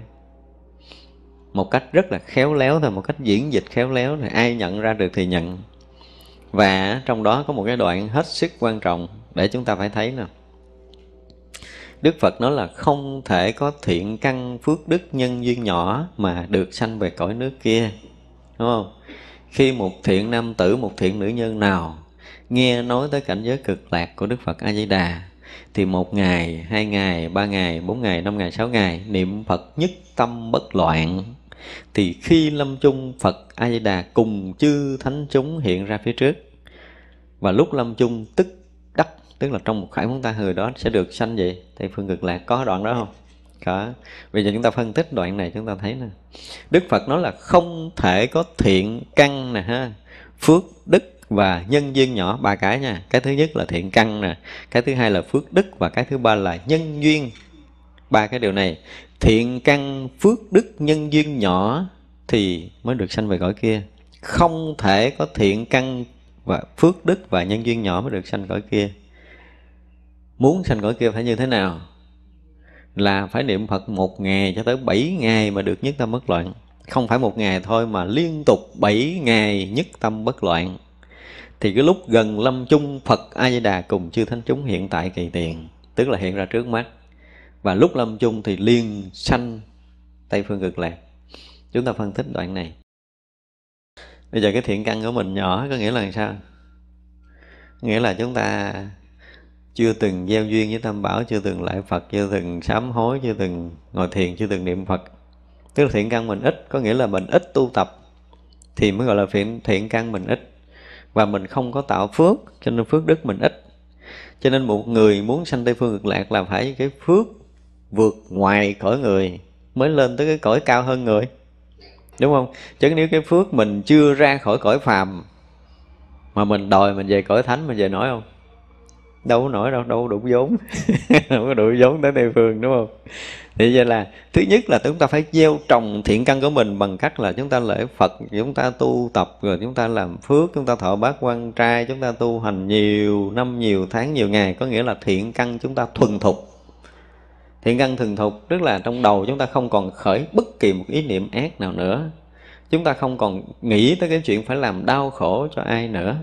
một cách rất là khéo léo thôi một cách diễn dịch khéo léo thì ai nhận ra được thì nhận và trong đó có một cái đoạn hết sức quan trọng để chúng ta phải thấy nè Đức Phật nói là không thể có thiện căn phước đức nhân duyên nhỏ mà được sanh về cõi nước kia. Đúng không? Khi một thiện nam tử, một thiện nữ nhân nào nghe nói tới cảnh giới cực lạc của Đức Phật A Di Đà thì một ngày, hai ngày, ba ngày, bốn ngày, năm ngày, sáu ngày niệm Phật nhất tâm bất loạn thì khi lâm chung Phật A Di Đà cùng chư thánh chúng hiện ra phía trước và lúc lâm chung tức tức là trong một khải chúng ta người đó sẽ được sanh gì tây phương cực lạc có đoạn đó không có bây giờ chúng ta phân tích đoạn này chúng ta thấy nè đức phật nói là không thể có thiện căn nè ha phước đức và nhân duyên nhỏ ba cái nha cái thứ nhất là thiện căn nè cái thứ hai là phước đức và cái thứ ba là nhân duyên ba cái điều này thiện căn phước đức nhân duyên nhỏ thì mới được sanh về cõi kia không thể có thiện căn và phước đức và nhân duyên nhỏ mới được sanh cõi kia muốn sanh cõi kia phải như thế nào là phải niệm Phật một ngày cho tới bảy ngày mà được nhất tâm bất loạn không phải một ngày thôi mà liên tục bảy ngày nhất tâm bất loạn thì cái lúc gần lâm chung Phật A Di Đà cùng chư thánh chúng hiện tại kỳ tiền tức là hiện ra trước mắt và lúc lâm chung thì liên sanh Tây phương cực lạc chúng ta phân tích đoạn này bây giờ cái thiện căn của mình nhỏ có nghĩa là sao nghĩa là chúng ta chưa từng gieo duyên với tam bảo chưa từng lại phật chưa từng sám hối chưa từng ngồi thiền chưa từng niệm phật tức là thiện căn mình ít có nghĩa là mình ít tu tập thì mới gọi là thiện thiện căn mình ít và mình không có tạo phước cho nên phước đức mình ít cho nên một người muốn sanh tây phương cực lạc là phải cái phước vượt ngoài cõi người mới lên tới cái cõi cao hơn người đúng không chứ nếu cái phước mình chưa ra khỏi cõi phàm mà mình đòi mình về cõi thánh mình về nói không đâu có nổi đâu đâu đủ vốn không có đủ vốn tới địa phương đúng không thì vậy là thứ nhất là chúng ta phải gieo trồng thiện căn của mình bằng cách là chúng ta lễ phật chúng ta tu tập rồi chúng ta làm phước chúng ta thọ bát quan trai chúng ta tu hành nhiều năm nhiều tháng nhiều ngày có nghĩa là thiện căn chúng ta thuần thục thiện căn thuần thục tức là trong đầu chúng ta không còn khởi bất kỳ một ý niệm ác nào nữa chúng ta không còn nghĩ tới cái chuyện phải làm đau khổ cho ai nữa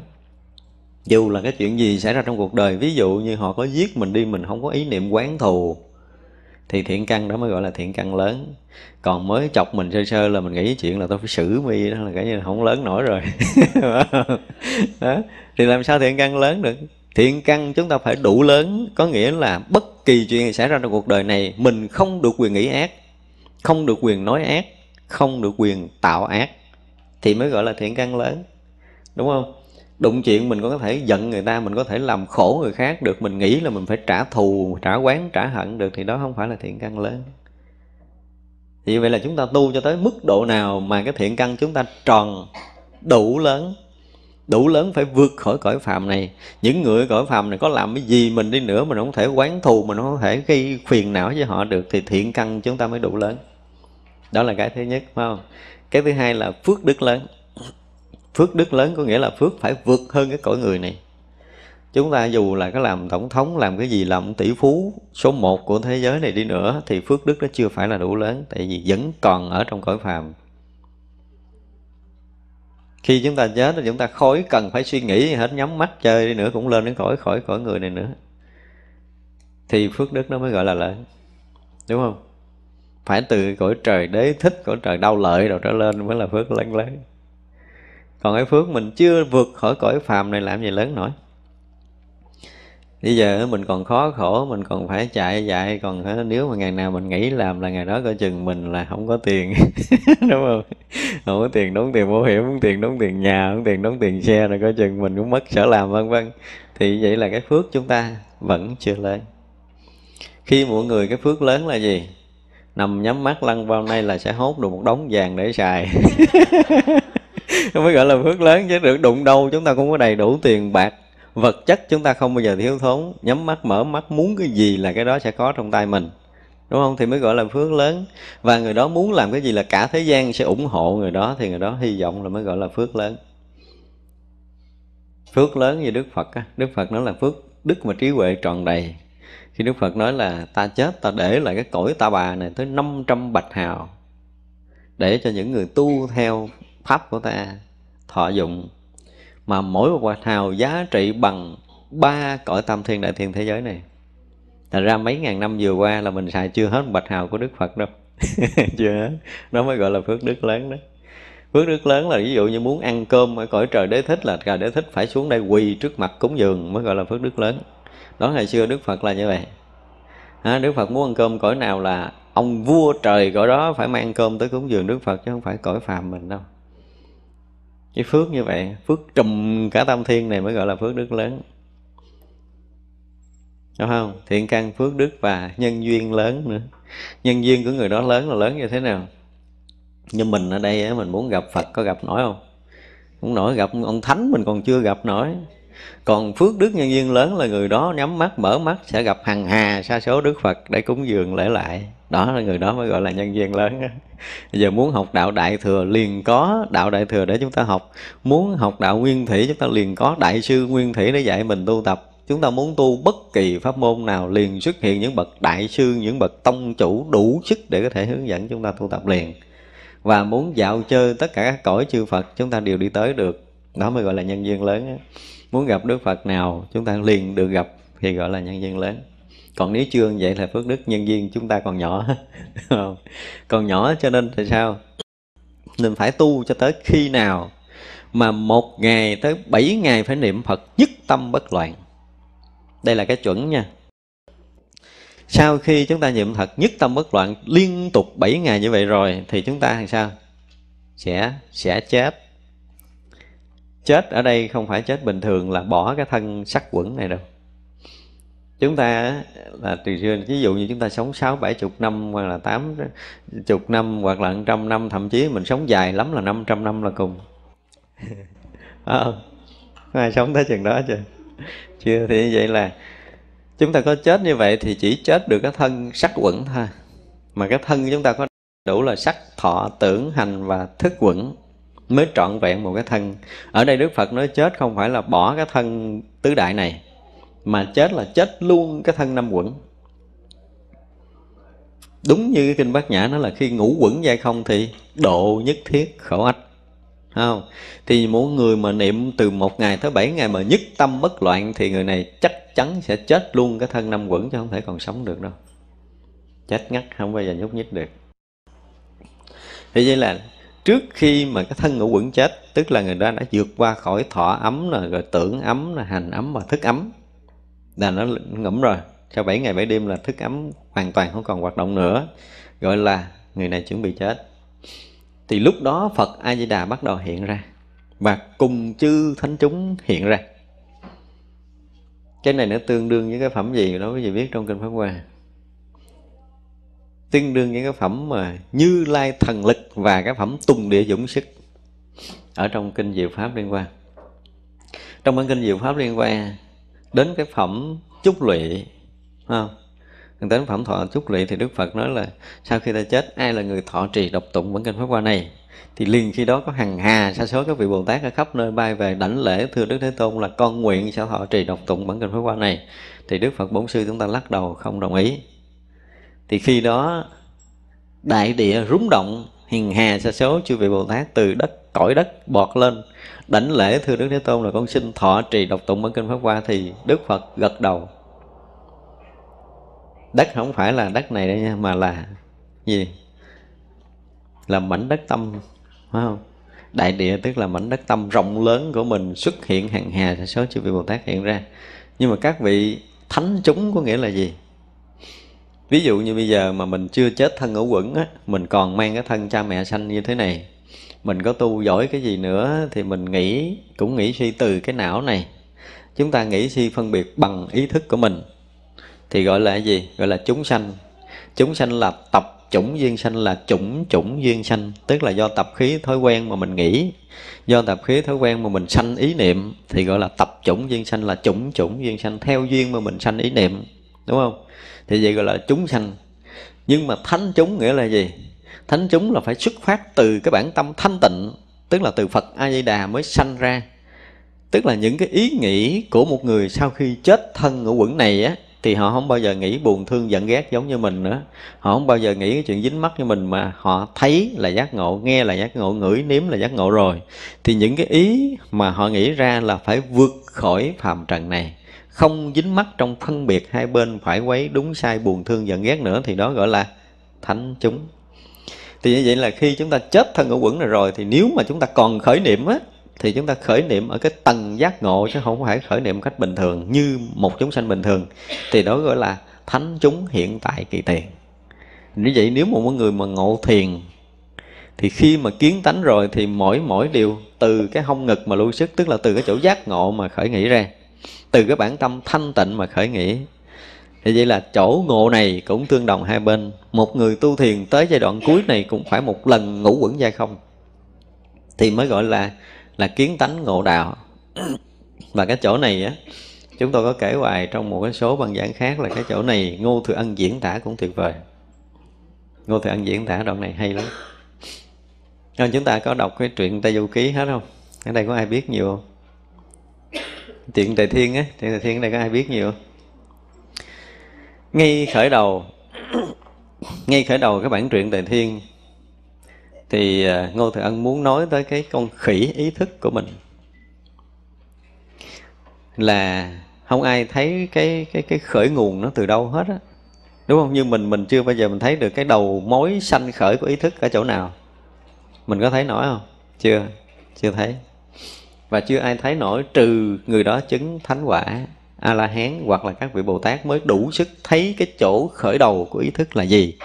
dù là cái chuyện gì xảy ra trong cuộc đời ví dụ như họ có giết mình đi mình không có ý niệm quán thù thì thiện căn đó mới gọi là thiện căn lớn còn mới chọc mình sơ sơ là mình nghĩ chuyện là tôi phải xử mi đó là cái như là không lớn nổi rồi đó. thì làm sao thiện căn lớn được thiện căn chúng ta phải đủ lớn có nghĩa là bất kỳ chuyện xảy ra trong cuộc đời này mình không được quyền nghĩ ác không được quyền nói ác không được quyền tạo ác thì mới gọi là thiện căn lớn đúng không đụng chuyện mình có thể giận người ta mình có thể làm khổ người khác được mình nghĩ là mình phải trả thù trả quán trả hận được thì đó không phải là thiện căn lớn Vì vậy là chúng ta tu cho tới mức độ nào mà cái thiện căn chúng ta tròn đủ lớn đủ lớn phải vượt khỏi cõi phạm này những người cõi phạm này có làm cái gì mình đi nữa mình không thể quán thù mình không thể gây phiền não với họ được thì thiện căn chúng ta mới đủ lớn đó là cái thứ nhất phải không cái thứ hai là phước đức lớn phước đức lớn có nghĩa là phước phải vượt hơn cái cõi người này chúng ta dù là có làm tổng thống làm cái gì làm tỷ phú số một của thế giới này đi nữa thì phước đức nó chưa phải là đủ lớn tại vì vẫn còn ở trong cõi phàm khi chúng ta chết thì chúng ta khói cần phải suy nghĩ hết nhắm mắt chơi đi nữa cũng lên đến cõi khỏi cõi người này nữa thì phước đức nó mới gọi là lớn đúng không phải từ cõi trời đế thích cõi trời đau lợi rồi trở lên mới là phước lớn lớn còn cái phước mình chưa vượt khỏi cõi phàm này làm gì lớn nổi bây giờ mình còn khó khổ mình còn phải chạy dạy còn nếu mà ngày nào mình nghĩ làm là ngày đó coi chừng mình là không có tiền đúng không không có tiền đóng tiền bảo hiểm không tiền đóng tiền nhà không tiền đóng tiền xe rồi coi chừng mình cũng mất sở làm vân vân thì vậy là cái phước chúng ta vẫn chưa lớn. khi mọi người cái phước lớn là gì nằm nhắm mắt lăn vào nay là sẽ hốt được một đống vàng để xài mới gọi là phước lớn chứ được đụng đâu chúng ta cũng có đầy đủ tiền bạc vật chất chúng ta không bao giờ thiếu thốn nhắm mắt mở mắt muốn cái gì là cái đó sẽ có trong tay mình đúng không thì mới gọi là phước lớn và người đó muốn làm cái gì là cả thế gian sẽ ủng hộ người đó thì người đó hy vọng là mới gọi là phước lớn phước lớn như đức phật á đức phật nói là phước đức mà trí huệ tròn đầy khi đức phật nói là ta chết ta để lại cái cõi ta bà này tới 500 bạch hào để cho những người tu theo pháp của ta thọ dụng mà mỗi một quả hào giá trị bằng ba cõi tam thiên đại thiên thế giới này thành ra mấy ngàn năm vừa qua là mình xài chưa hết bạch hào của đức phật đâu chưa hết nó mới gọi là phước đức lớn đó phước đức lớn là ví dụ như muốn ăn cơm ở cõi trời đế thích là trời đế thích phải xuống đây quỳ trước mặt cúng dường mới gọi là phước đức lớn đó ngày xưa đức phật là như vậy à, đức phật muốn ăn cơm cõi nào là ông vua trời cõi đó phải mang cơm tới cúng dường đức phật chứ không phải cõi phàm mình đâu cái phước như vậy phước trùm cả tam thiên này mới gọi là phước đức lớn đúng không thiện căn phước đức và nhân duyên lớn nữa nhân duyên của người đó lớn là lớn như thế nào nhưng mình ở đây mình muốn gặp phật có gặp nổi không không nổi gặp ông thánh mình còn chưa gặp nổi còn phước đức nhân duyên lớn là người đó nhắm mắt mở mắt sẽ gặp hằng hà sa số đức phật để cúng dường lễ lại đó là người đó mới gọi là nhân duyên lớn bây giờ muốn học đạo đại thừa liền có đạo đại thừa để chúng ta học muốn học đạo nguyên thủy chúng ta liền có đại sư nguyên thủy để dạy mình tu tập chúng ta muốn tu bất kỳ pháp môn nào liền xuất hiện những bậc đại sư những bậc tông chủ đủ sức để có thể hướng dẫn chúng ta tu tập liền và muốn dạo chơi tất cả các cõi chư phật chúng ta đều đi tới được đó mới gọi là nhân duyên lớn muốn gặp đức phật nào chúng ta liền được gặp thì gọi là nhân duyên lớn còn nếu chưa vậy là phước đức nhân duyên chúng ta còn nhỏ còn nhỏ cho nên tại sao nên phải tu cho tới khi nào mà một ngày tới bảy ngày phải niệm phật nhất tâm bất loạn đây là cái chuẩn nha sau khi chúng ta niệm thật nhất tâm bất loạn liên tục bảy ngày như vậy rồi thì chúng ta làm sao sẽ sẽ chết chết ở đây không phải chết bình thường là bỏ cái thân sắc quẩn này đâu chúng ta là từ xưa ví dụ như chúng ta sống sáu bảy chục năm hoặc là tám chục năm hoặc là trăm năm thậm chí mình sống dài lắm là năm trăm năm là cùng à, ai sống tới chừng đó chưa chưa thì như vậy là chúng ta có chết như vậy thì chỉ chết được cái thân sắc quẩn thôi mà cái thân chúng ta có đủ là sắc thọ tưởng hành và thức quẩn mới trọn vẹn một cái thân ở đây đức phật nói chết không phải là bỏ cái thân tứ đại này mà chết là chết luôn cái thân năm quẩn đúng như kinh bát nhã nó là khi ngủ quẩn dai không thì độ nhất thiết khổ ách không thì mỗi người mà niệm từ một ngày tới bảy ngày mà nhất tâm bất loạn thì người này chắc chắn sẽ chết luôn cái thân năm quẩn chứ không thể còn sống được đâu chết ngắt không bao giờ nhúc nhích được thì vậy là trước khi mà cái thân ngũ quẩn chết tức là người đó đã vượt qua khỏi thọ ấm rồi, rồi tưởng ấm rồi hành ấm và thức ấm là nó ngủm rồi sau 7 ngày 7 đêm là thức ấm hoàn toàn không còn hoạt động nữa gọi là người này chuẩn bị chết thì lúc đó Phật A Di Đà bắt đầu hiện ra và cùng chư thánh chúng hiện ra cái này nó tương đương với cái phẩm gì đó quý vị biết trong kinh Pháp Hoa tương đương với cái phẩm mà như lai thần lực và cái phẩm tùng địa dũng sức ở trong kinh Diệu Pháp liên quan trong bản kinh Diệu Pháp liên quan đến cái phẩm chúc lụy không đến phẩm thọ chúc lụy thì Đức Phật nói là sau khi ta chết ai là người thọ trì độc tụng bản kinh Pháp Hoa này thì liền khi đó có hàng hà sa số các vị Bồ Tát ở khắp nơi bay về đảnh lễ thưa Đức Thế Tôn là con nguyện sẽ thọ trì độc tụng bản kinh Pháp Hoa này thì Đức Phật Bổn sư chúng ta lắc đầu không đồng ý thì khi đó đại địa rúng động hiền hà sa số chư vị Bồ Tát từ đất cõi đất bọt lên đảnh lễ thưa đức thế tôn là con xin thọ trì đọc tụng bản kinh pháp hoa thì đức phật gật đầu đất không phải là đất này đây nha mà là gì là mảnh đất tâm phải không đại địa tức là mảnh đất tâm rộng lớn của mình xuất hiện hàng hà số chư vị bồ tát hiện ra nhưng mà các vị thánh chúng có nghĩa là gì ví dụ như bây giờ mà mình chưa chết thân ngũ quẩn á mình còn mang cái thân cha mẹ sanh như thế này mình có tu giỏi cái gì nữa thì mình nghĩ cũng nghĩ suy từ cái não này chúng ta nghĩ suy phân biệt bằng ý thức của mình thì gọi là cái gì gọi là chúng sanh chúng sanh là tập chủng duyên sanh là chủng chủng duyên sanh tức là do tập khí thói quen mà mình nghĩ do tập khí thói quen mà mình sanh ý niệm thì gọi là tập chủng duyên sanh là chủng chủng duyên sanh theo duyên mà mình sanh ý niệm đúng không thì vậy gọi là chúng sanh nhưng mà thánh chúng nghĩa là gì thánh chúng là phải xuất phát từ cái bản tâm thanh tịnh tức là từ phật a di đà mới sanh ra tức là những cái ý nghĩ của một người sau khi chết thân ở quẩn này á thì họ không bao giờ nghĩ buồn thương giận ghét giống như mình nữa họ không bao giờ nghĩ cái chuyện dính mắt như mình mà họ thấy là giác ngộ nghe là giác ngộ ngửi nếm là giác ngộ rồi thì những cái ý mà họ nghĩ ra là phải vượt khỏi phàm trần này không dính mắt trong phân biệt hai bên phải quấy đúng sai buồn thương giận ghét nữa thì đó gọi là thánh chúng thì như vậy là khi chúng ta chết thân ngũ quẩn này rồi thì nếu mà chúng ta còn khởi niệm á thì chúng ta khởi niệm ở cái tầng giác ngộ chứ không phải khởi niệm cách bình thường như một chúng sanh bình thường thì đó gọi là thánh chúng hiện tại kỳ tiền như vậy nếu mà một người mà ngộ thiền thì khi mà kiến tánh rồi thì mỗi mỗi điều từ cái hông ngực mà lưu sức tức là từ cái chỗ giác ngộ mà khởi nghĩ ra từ cái bản tâm thanh tịnh mà khởi nghĩ thì vậy là chỗ ngộ này cũng tương đồng hai bên Một người tu thiền tới giai đoạn cuối này cũng phải một lần ngủ quẩn ra không Thì mới gọi là là kiến tánh ngộ đạo Và cái chỗ này á Chúng tôi có kể hoài trong một cái số băng giảng khác là cái chỗ này Ngô Thừa Ân diễn tả cũng tuyệt vời Ngô Thừa Ân diễn tả đoạn này hay lắm Nên chúng ta có đọc cái truyện Tây Du Ký hết không? Ở đây có ai biết nhiều không? Chuyện Tài Thiên á, chuyện Tài Thiên ở đây có ai biết nhiều không? ngay khởi đầu ngay khởi đầu cái bản truyện tề thiên thì à, ngô thừa ân muốn nói tới cái con khỉ ý thức của mình là không ai thấy cái cái cái khởi nguồn nó từ đâu hết á đúng không như mình mình chưa bao giờ mình thấy được cái đầu mối sanh khởi của ý thức ở chỗ nào mình có thấy nổi không chưa chưa thấy và chưa ai thấy nổi trừ người đó chứng thánh quả a la hán hoặc là các vị bồ tát mới đủ sức thấy cái chỗ khởi đầu của ý thức là gì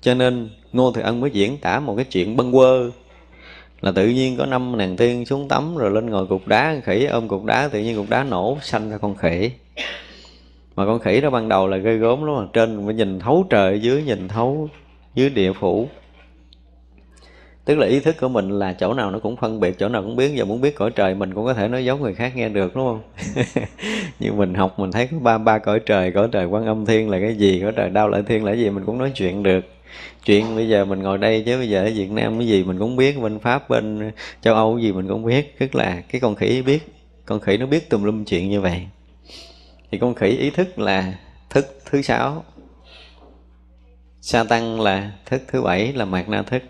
cho nên ngô thừa ân mới diễn tả một cái chuyện bâng quơ là tự nhiên có năm nàng tiên xuống tắm rồi lên ngồi cục đá khỉ ôm cục đá tự nhiên cục đá nổ xanh ra con khỉ mà con khỉ đó ban đầu là gây gốm lắm mà trên mình nhìn thấu trời dưới nhìn thấu dưới địa phủ tức là ý thức của mình là chỗ nào nó cũng phân biệt chỗ nào cũng biết giờ muốn biết cõi trời mình cũng có thể nói giống người khác nghe được đúng không như mình học mình thấy có ba ba cõi trời cõi trời quan âm thiên là cái gì cõi trời đau lợi thiên là cái gì mình cũng nói chuyện được chuyện bây giờ mình ngồi đây chứ bây giờ ở việt nam cái gì mình cũng biết bên pháp bên châu âu cái gì mình cũng biết tức là cái con khỉ biết con khỉ nó biết tùm lum chuyện như vậy thì con khỉ ý thức là thức thứ sáu sa tăng là thức thứ bảy là mạt na thức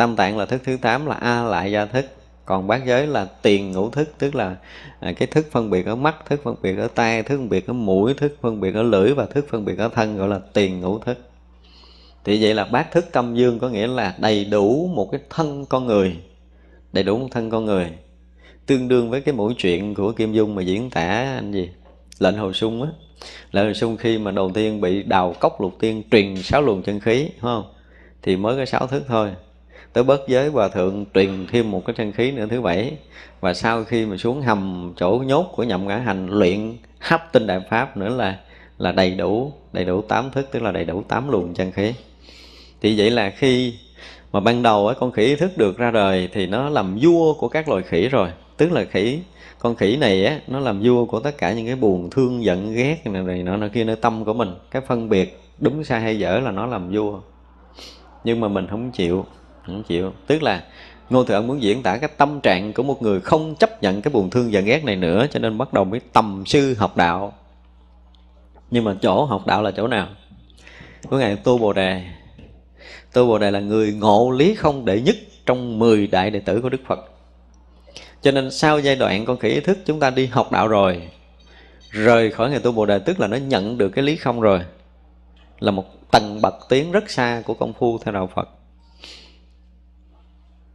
tam tạng là thức thứ tám là a lại gia thức còn bát giới là tiền ngũ thức tức là à, cái thức phân biệt ở mắt thức phân biệt ở tai thức phân biệt ở mũi thức phân biệt ở lưỡi và thức phân biệt ở thân gọi là tiền ngũ thức thì vậy là bát thức tâm dương có nghĩa là đầy đủ một cái thân con người đầy đủ một thân con người tương đương với cái mũi chuyện của kim dung mà diễn tả anh gì lệnh hồi sung á lệnh hồi sung khi mà đầu tiên bị đào cốc lục tiên truyền sáu luồng chân khí không thì mới có sáu thức thôi tới bớt giới hòa thượng truyền thêm một cái chân khí nữa thứ bảy và sau khi mà xuống hầm chỗ nhốt của nhậm ngã hành luyện hấp tinh đại pháp nữa là là đầy đủ đầy đủ tám thức tức là đầy đủ tám luồng chân khí thì vậy là khi mà ban đầu ấy, con khỉ ý thức được ra đời thì nó làm vua của các loài khỉ rồi tức là khỉ con khỉ này á nó làm vua của tất cả những cái buồn thương giận ghét này này nó kia nơi tâm của mình cái phân biệt đúng sai hay dở là nó làm vua nhưng mà mình không chịu không chịu tức là ngô thừa ân muốn diễn tả cái tâm trạng của một người không chấp nhận cái buồn thương và ghét này nữa cho nên bắt đầu mới tầm sư học đạo nhưng mà chỗ học đạo là chỗ nào của ngày tu bồ đề tu bồ đề là người ngộ lý không đệ nhất trong 10 đại đệ tử của đức phật cho nên sau giai đoạn con khỉ ý thức chúng ta đi học đạo rồi Rời khỏi ngày tu Bồ Đề tức là nó nhận được cái lý không rồi Là một tầng bậc tiến rất xa của công phu theo đạo Phật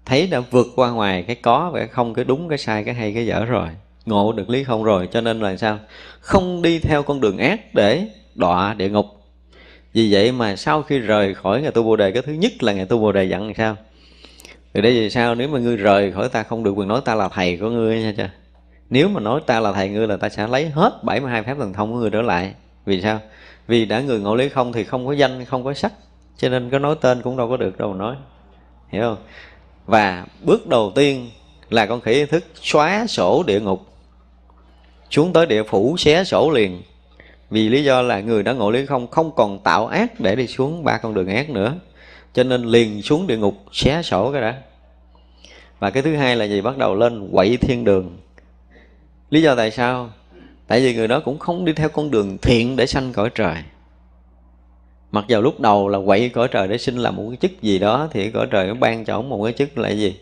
thấy đã vượt qua ngoài cái có và cái không cái đúng cái sai cái hay cái dở rồi ngộ được lý không rồi cho nên là sao không đi theo con đường ác để đọa địa ngục vì vậy mà sau khi rời khỏi ngày tu bồ đề cái thứ nhất là ngày tu bồ đề dặn làm sao thì đây vì sao nếu mà ngươi rời khỏi ta không được quyền nói ta là thầy của ngươi nha chưa nếu mà nói ta là thầy ngươi là ta sẽ lấy hết 72 phép thần thông của ngươi trở lại vì sao vì đã người ngộ lý không thì không có danh không có sắc cho nên có nói tên cũng đâu có được đâu mà nói hiểu không và bước đầu tiên là con khỉ ý thức xóa sổ địa ngục xuống tới địa phủ xé sổ liền vì lý do là người đã ngộ lý không không còn tạo ác để đi xuống ba con đường ác nữa cho nên liền xuống địa ngục xé sổ cái đó và cái thứ hai là gì bắt đầu lên quậy thiên đường lý do tại sao tại vì người đó cũng không đi theo con đường thiện để sanh cõi trời mặc dù lúc đầu là quậy cõi trời để xin làm một cái chức gì đó thì cõi trời nó ban cho ông một cái chức là gì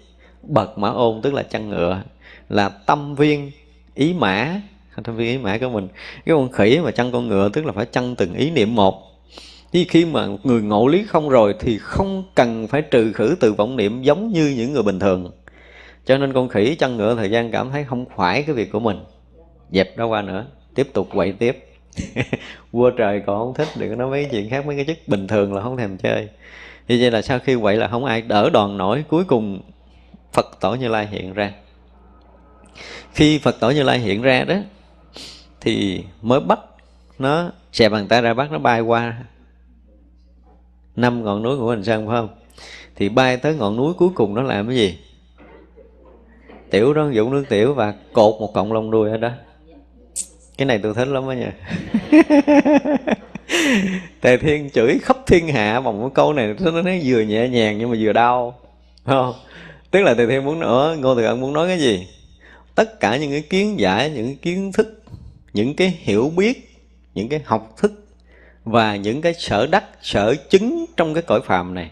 bật mã ôn tức là chăn ngựa là tâm viên ý mã tâm viên ý mã của mình cái con khỉ mà chăn con ngựa tức là phải chăn từng ý niệm một Chứ khi mà người ngộ lý không rồi thì không cần phải trừ khử từ vọng niệm giống như những người bình thường. Cho nên con khỉ chăn ngựa thời gian cảm thấy không phải cái việc của mình. Dẹp nó qua nữa, tiếp tục quậy tiếp. vua trời còn không thích đừng có nói mấy chuyện khác mấy cái chức bình thường là không thèm chơi như vậy là sau khi vậy là không ai đỡ đòn nổi cuối cùng phật tổ như lai hiện ra khi phật tổ như lai hiện ra đó thì mới bắt nó xè bàn tay ra bắt nó bay qua năm ngọn núi của hành sơn phải không thì bay tới ngọn núi cuối cùng nó làm cái gì tiểu đó dụng nước tiểu và cột một cọng lông đuôi ở đó cái này tôi thích lắm á nha tề thiên chửi khắp thiên hạ bằng một câu này nó nói vừa nhẹ nhàng nhưng mà vừa đau không tức là tề thiên muốn nữa ngô thừa ân muốn nói cái gì tất cả những cái kiến giải những cái kiến thức những cái hiểu biết những cái học thức và những cái sở đắc sở chứng trong cái cõi phàm này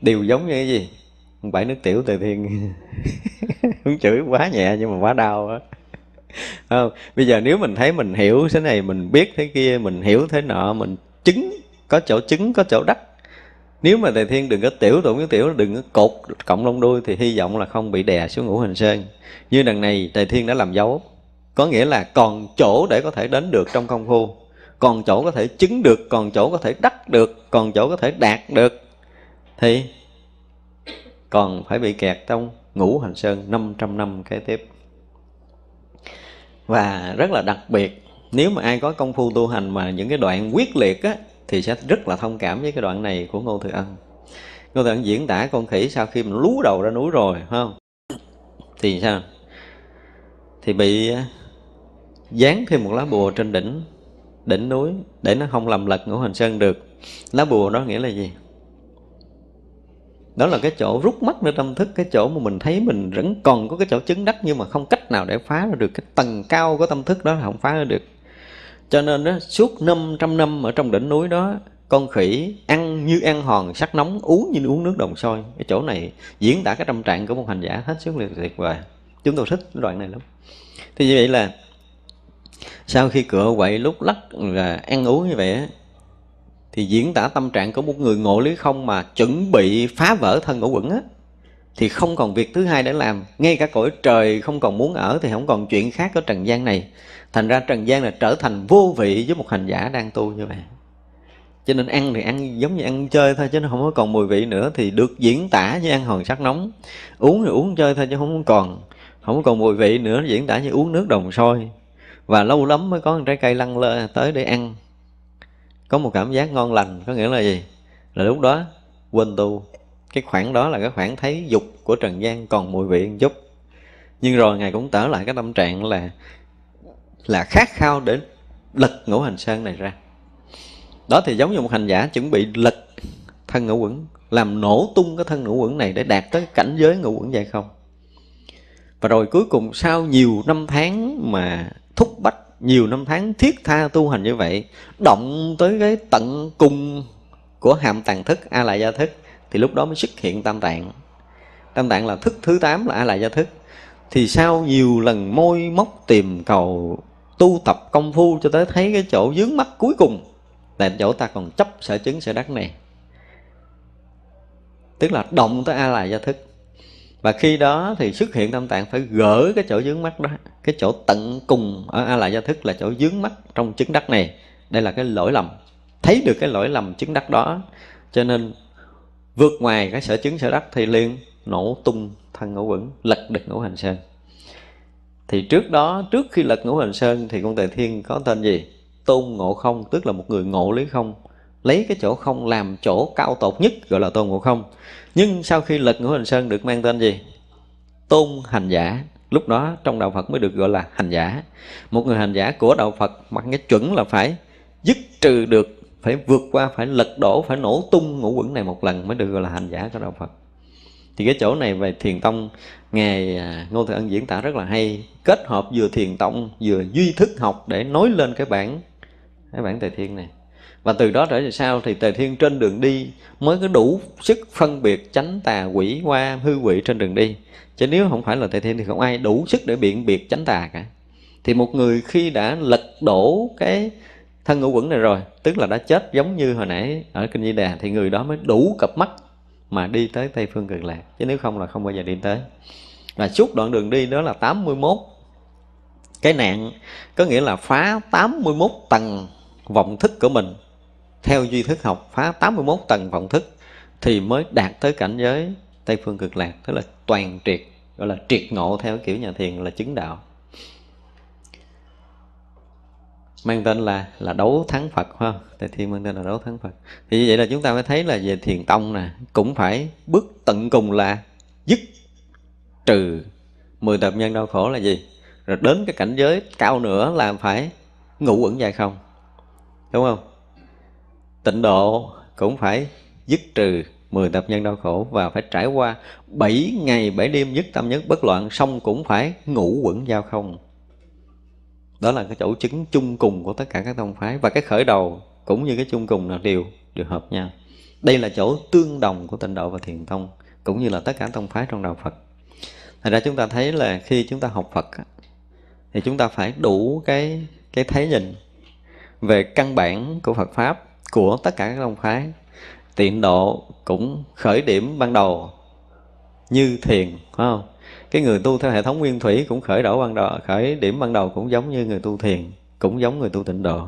đều giống như cái gì không phải nước tiểu tề thiên muốn chửi quá nhẹ nhưng mà quá đau á không bây giờ nếu mình thấy mình hiểu thế này mình biết thế kia mình hiểu thế nọ mình chứng có chỗ chứng có chỗ đắc nếu mà thầy thiên đừng có tiểu tụng cái tiểu đừng có cột cộng lông đuôi thì hy vọng là không bị đè xuống ngũ hành sơn như đằng này thầy thiên đã làm dấu có nghĩa là còn chỗ để có thể đến được trong công phu còn chỗ có thể chứng được còn chỗ có thể đắc được còn chỗ có thể đạt được thì còn phải bị kẹt trong ngũ hành sơn 500 năm kế tiếp và rất là đặc biệt nếu mà ai có công phu tu hành mà những cái đoạn quyết liệt á thì sẽ rất là thông cảm với cái đoạn này của Ngô Thừa Ân Ngô Thừa Ân diễn tả con khỉ sau khi mình lú đầu ra núi rồi không thì sao thì bị dán à, thêm một lá bùa trên đỉnh đỉnh núi để nó không làm lật ngũ hành sơn được lá bùa đó nghĩa là gì đó là cái chỗ rút mắt nơi tâm thức cái chỗ mà mình thấy mình vẫn còn có cái chỗ chứng đắc nhưng mà không cách nào để phá ra được cái tầng cao của tâm thức đó là không phá ra được cho nên đó, suốt 500 năm ở trong đỉnh núi đó con khỉ ăn như ăn hòn sắc nóng uống như uống nước đồng sôi cái chỗ này diễn tả cái tâm trạng của một hành giả hết sức liệt tuyệt vời chúng tôi thích đoạn này lắm thì như vậy là sau khi cửa quậy lúc lắc là ăn uống như vậy thì diễn tả tâm trạng của một người ngộ lý không mà chuẩn bị phá vỡ thân ngũ quẩn á thì không còn việc thứ hai để làm ngay cả cõi trời không còn muốn ở thì không còn chuyện khác ở trần gian này thành ra trần gian là trở thành vô vị với một hành giả đang tu như vậy cho nên ăn thì ăn giống như ăn chơi thôi chứ nó không có còn mùi vị nữa thì được diễn tả như ăn hòn sắt nóng uống thì uống chơi thôi chứ không còn không còn mùi vị nữa diễn tả như uống nước đồng sôi và lâu lắm mới có một trái cây lăn lơ tới để ăn có một cảm giác ngon lành có nghĩa là gì là lúc đó quên tu cái khoảng đó là cái khoảng thấy dục của trần gian còn mùi vị chút nhưng rồi ngài cũng trở lại cái tâm trạng là là khát khao để lật ngũ hành sơn này ra đó thì giống như một hành giả chuẩn bị lật thân ngũ quẩn làm nổ tung cái thân ngũ quẩn này để đạt tới cảnh giới ngũ quẩn dài không và rồi cuối cùng sau nhiều năm tháng mà thúc bách nhiều năm tháng thiết tha tu hành như vậy động tới cái tận cùng của hàm tàng thức a la gia thức thì lúc đó mới xuất hiện tam tạng tam tạng là thức thứ tám là a la gia thức thì sau nhiều lần môi móc tìm cầu tu tập công phu cho tới thấy cái chỗ dướng mắt cuối cùng là chỗ ta còn chấp sở chứng sở đắc này tức là động tới a la gia thức và khi đó thì xuất hiện tâm tạng phải gỡ cái chỗ dướng mắt đó cái chỗ tận cùng ở a la gia thức là chỗ dướng mắt trong chứng đắc này đây là cái lỗi lầm thấy được cái lỗi lầm chứng đắc đó cho nên vượt ngoài cái sở chứng sở đắc thì liền nổ tung thân ngũ quẩn lật được ngũ hành sơn thì trước đó trước khi lật ngũ hành sơn thì con tề thiên có tên gì tôn ngộ không tức là một người ngộ lý không lấy cái chỗ không làm chỗ cao tột nhất gọi là tôn ngộ không nhưng sau khi lật ngũ hành Sơn được mang tên gì tôn hành giả lúc đó trong đạo Phật mới được gọi là hành giả một người hành giả của đạo Phật mặc cái chuẩn là phải dứt trừ được phải vượt qua phải lật đổ phải nổ tung ngũ quẩn này một lần mới được gọi là hành giả của đạo Phật thì cái chỗ này về thiền tông ngài à, Ngô Thừa Ân diễn tả rất là hay kết hợp vừa thiền tông vừa duy thức học để nối lên cái bản cái bản tài thiên này và từ đó trở về sau thì tề thiên trên đường đi mới có đủ sức phân biệt tránh tà quỷ qua hư quỷ trên đường đi chứ nếu không phải là tề thiên thì không ai đủ sức để biện biệt tránh tà cả thì một người khi đã lật đổ cái thân ngũ quẩn này rồi tức là đã chết giống như hồi nãy ở kinh di đà thì người đó mới đủ cặp mắt mà đi tới tây phương cực lạc chứ nếu không là không bao giờ đi tới và suốt đoạn đường đi đó là 81 cái nạn có nghĩa là phá 81 tầng vọng thức của mình theo duy thức học phá 81 tầng vọng thức thì mới đạt tới cảnh giới Tây Phương Cực Lạc tức là toàn triệt gọi là triệt ngộ theo kiểu nhà thiền là chứng đạo mang tên là là đấu thắng Phật ha Tề Thiên mang tên là đấu thắng Phật thì như vậy là chúng ta mới thấy là về thiền tông nè cũng phải bước tận cùng là dứt trừ mười tập nhân đau khổ là gì rồi đến cái cảnh giới cao nữa là phải ngủ ẩn dài không đúng không tịnh độ cũng phải dứt trừ mười tập nhân đau khổ và phải trải qua bảy ngày bảy đêm nhất tâm nhất bất loạn xong cũng phải ngủ quẩn giao không đó là cái chỗ chứng chung cùng của tất cả các tông phái và cái khởi đầu cũng như cái chung cùng là đều đều hợp nhau đây là chỗ tương đồng của tịnh độ và thiền tông cũng như là tất cả tông phái trong đạo phật thành ra chúng ta thấy là khi chúng ta học phật thì chúng ta phải đủ cái cái thấy nhìn về căn bản của phật pháp của tất cả các tông phái tịnh độ cũng khởi điểm ban đầu như thiền phải không cái người tu theo hệ thống nguyên thủy cũng khởi đầu ban đầu khởi điểm ban đầu cũng giống như người tu thiền cũng giống người tu tịnh độ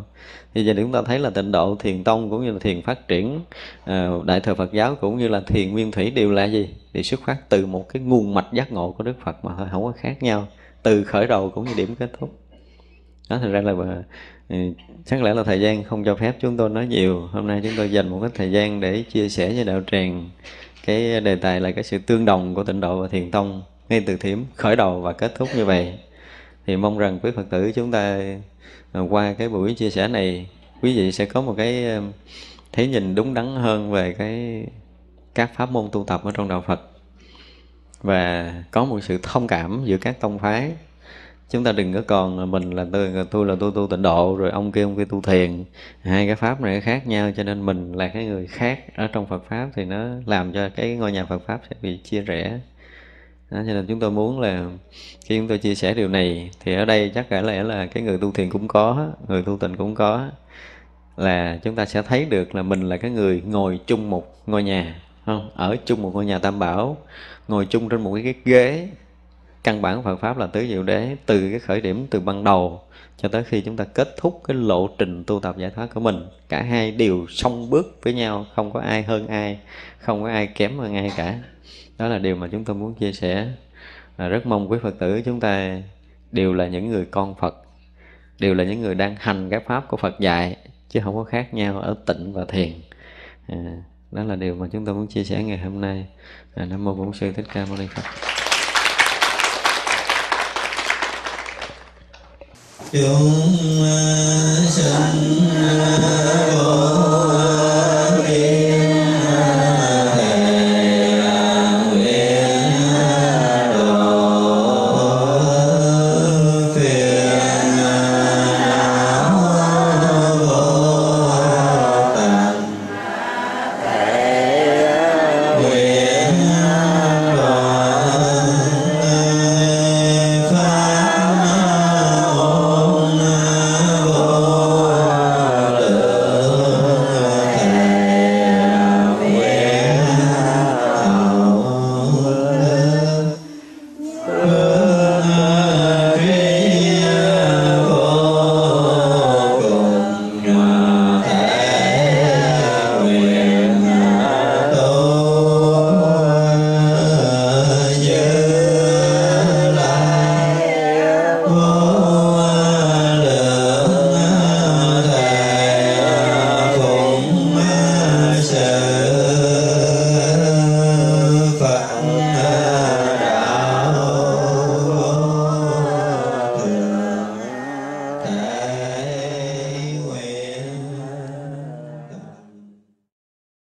thì giờ chúng ta thấy là tịnh độ thiền tông cũng như là thiền phát triển ờ, đại thừa phật giáo cũng như là thiền nguyên thủy đều là gì đều xuất phát từ một cái nguồn mạch giác ngộ của đức phật mà thôi không có khác nhau từ khởi đầu cũng như điểm kết thúc đó thành ra là thì chắc lẽ là thời gian không cho phép chúng tôi nói nhiều hôm nay chúng tôi dành một cái thời gian để chia sẻ với đạo tràng cái đề tài là cái sự tương đồng của tịnh độ và thiền tông ngay từ thiểm khởi đầu và kết thúc như vậy thì mong rằng quý phật tử chúng ta à, qua cái buổi chia sẻ này quý vị sẽ có một cái à, thấy nhìn đúng đắn hơn về cái các pháp môn tu tập ở trong đạo Phật và có một sự thông cảm giữa các tông phái chúng ta đừng có còn mình là tôi là tôi là tôi tu tịnh độ rồi ông kia ông kia tu thiền hai cái pháp này khác nhau cho nên mình là cái người khác ở trong Phật pháp thì nó làm cho cái ngôi nhà Phật pháp sẽ bị chia rẽ đó, cho nên chúng tôi muốn là khi chúng tôi chia sẻ điều này thì ở đây chắc cả lẽ là cái người tu thiền cũng có người tu tịnh cũng có là chúng ta sẽ thấy được là mình là cái người ngồi chung một ngôi nhà không ở chung một ngôi nhà tam bảo ngồi chung trên một cái ghế căn bản Phật pháp là tứ diệu đế từ cái khởi điểm từ ban đầu cho tới khi chúng ta kết thúc cái lộ trình tu tập giải thoát của mình cả hai đều song bước với nhau không có ai hơn ai không có ai kém hơn ai cả đó là điều mà chúng tôi muốn chia sẻ à, rất mong quý Phật tử chúng ta đều là những người con Phật đều là những người đang hành các pháp của Phật dạy chứ không có khác nhau ở tịnh và thiền à, đó là điều mà chúng tôi muốn chia sẻ ngày hôm nay à, nam mô bổn sư thích ca mâu ni phật chúng vô.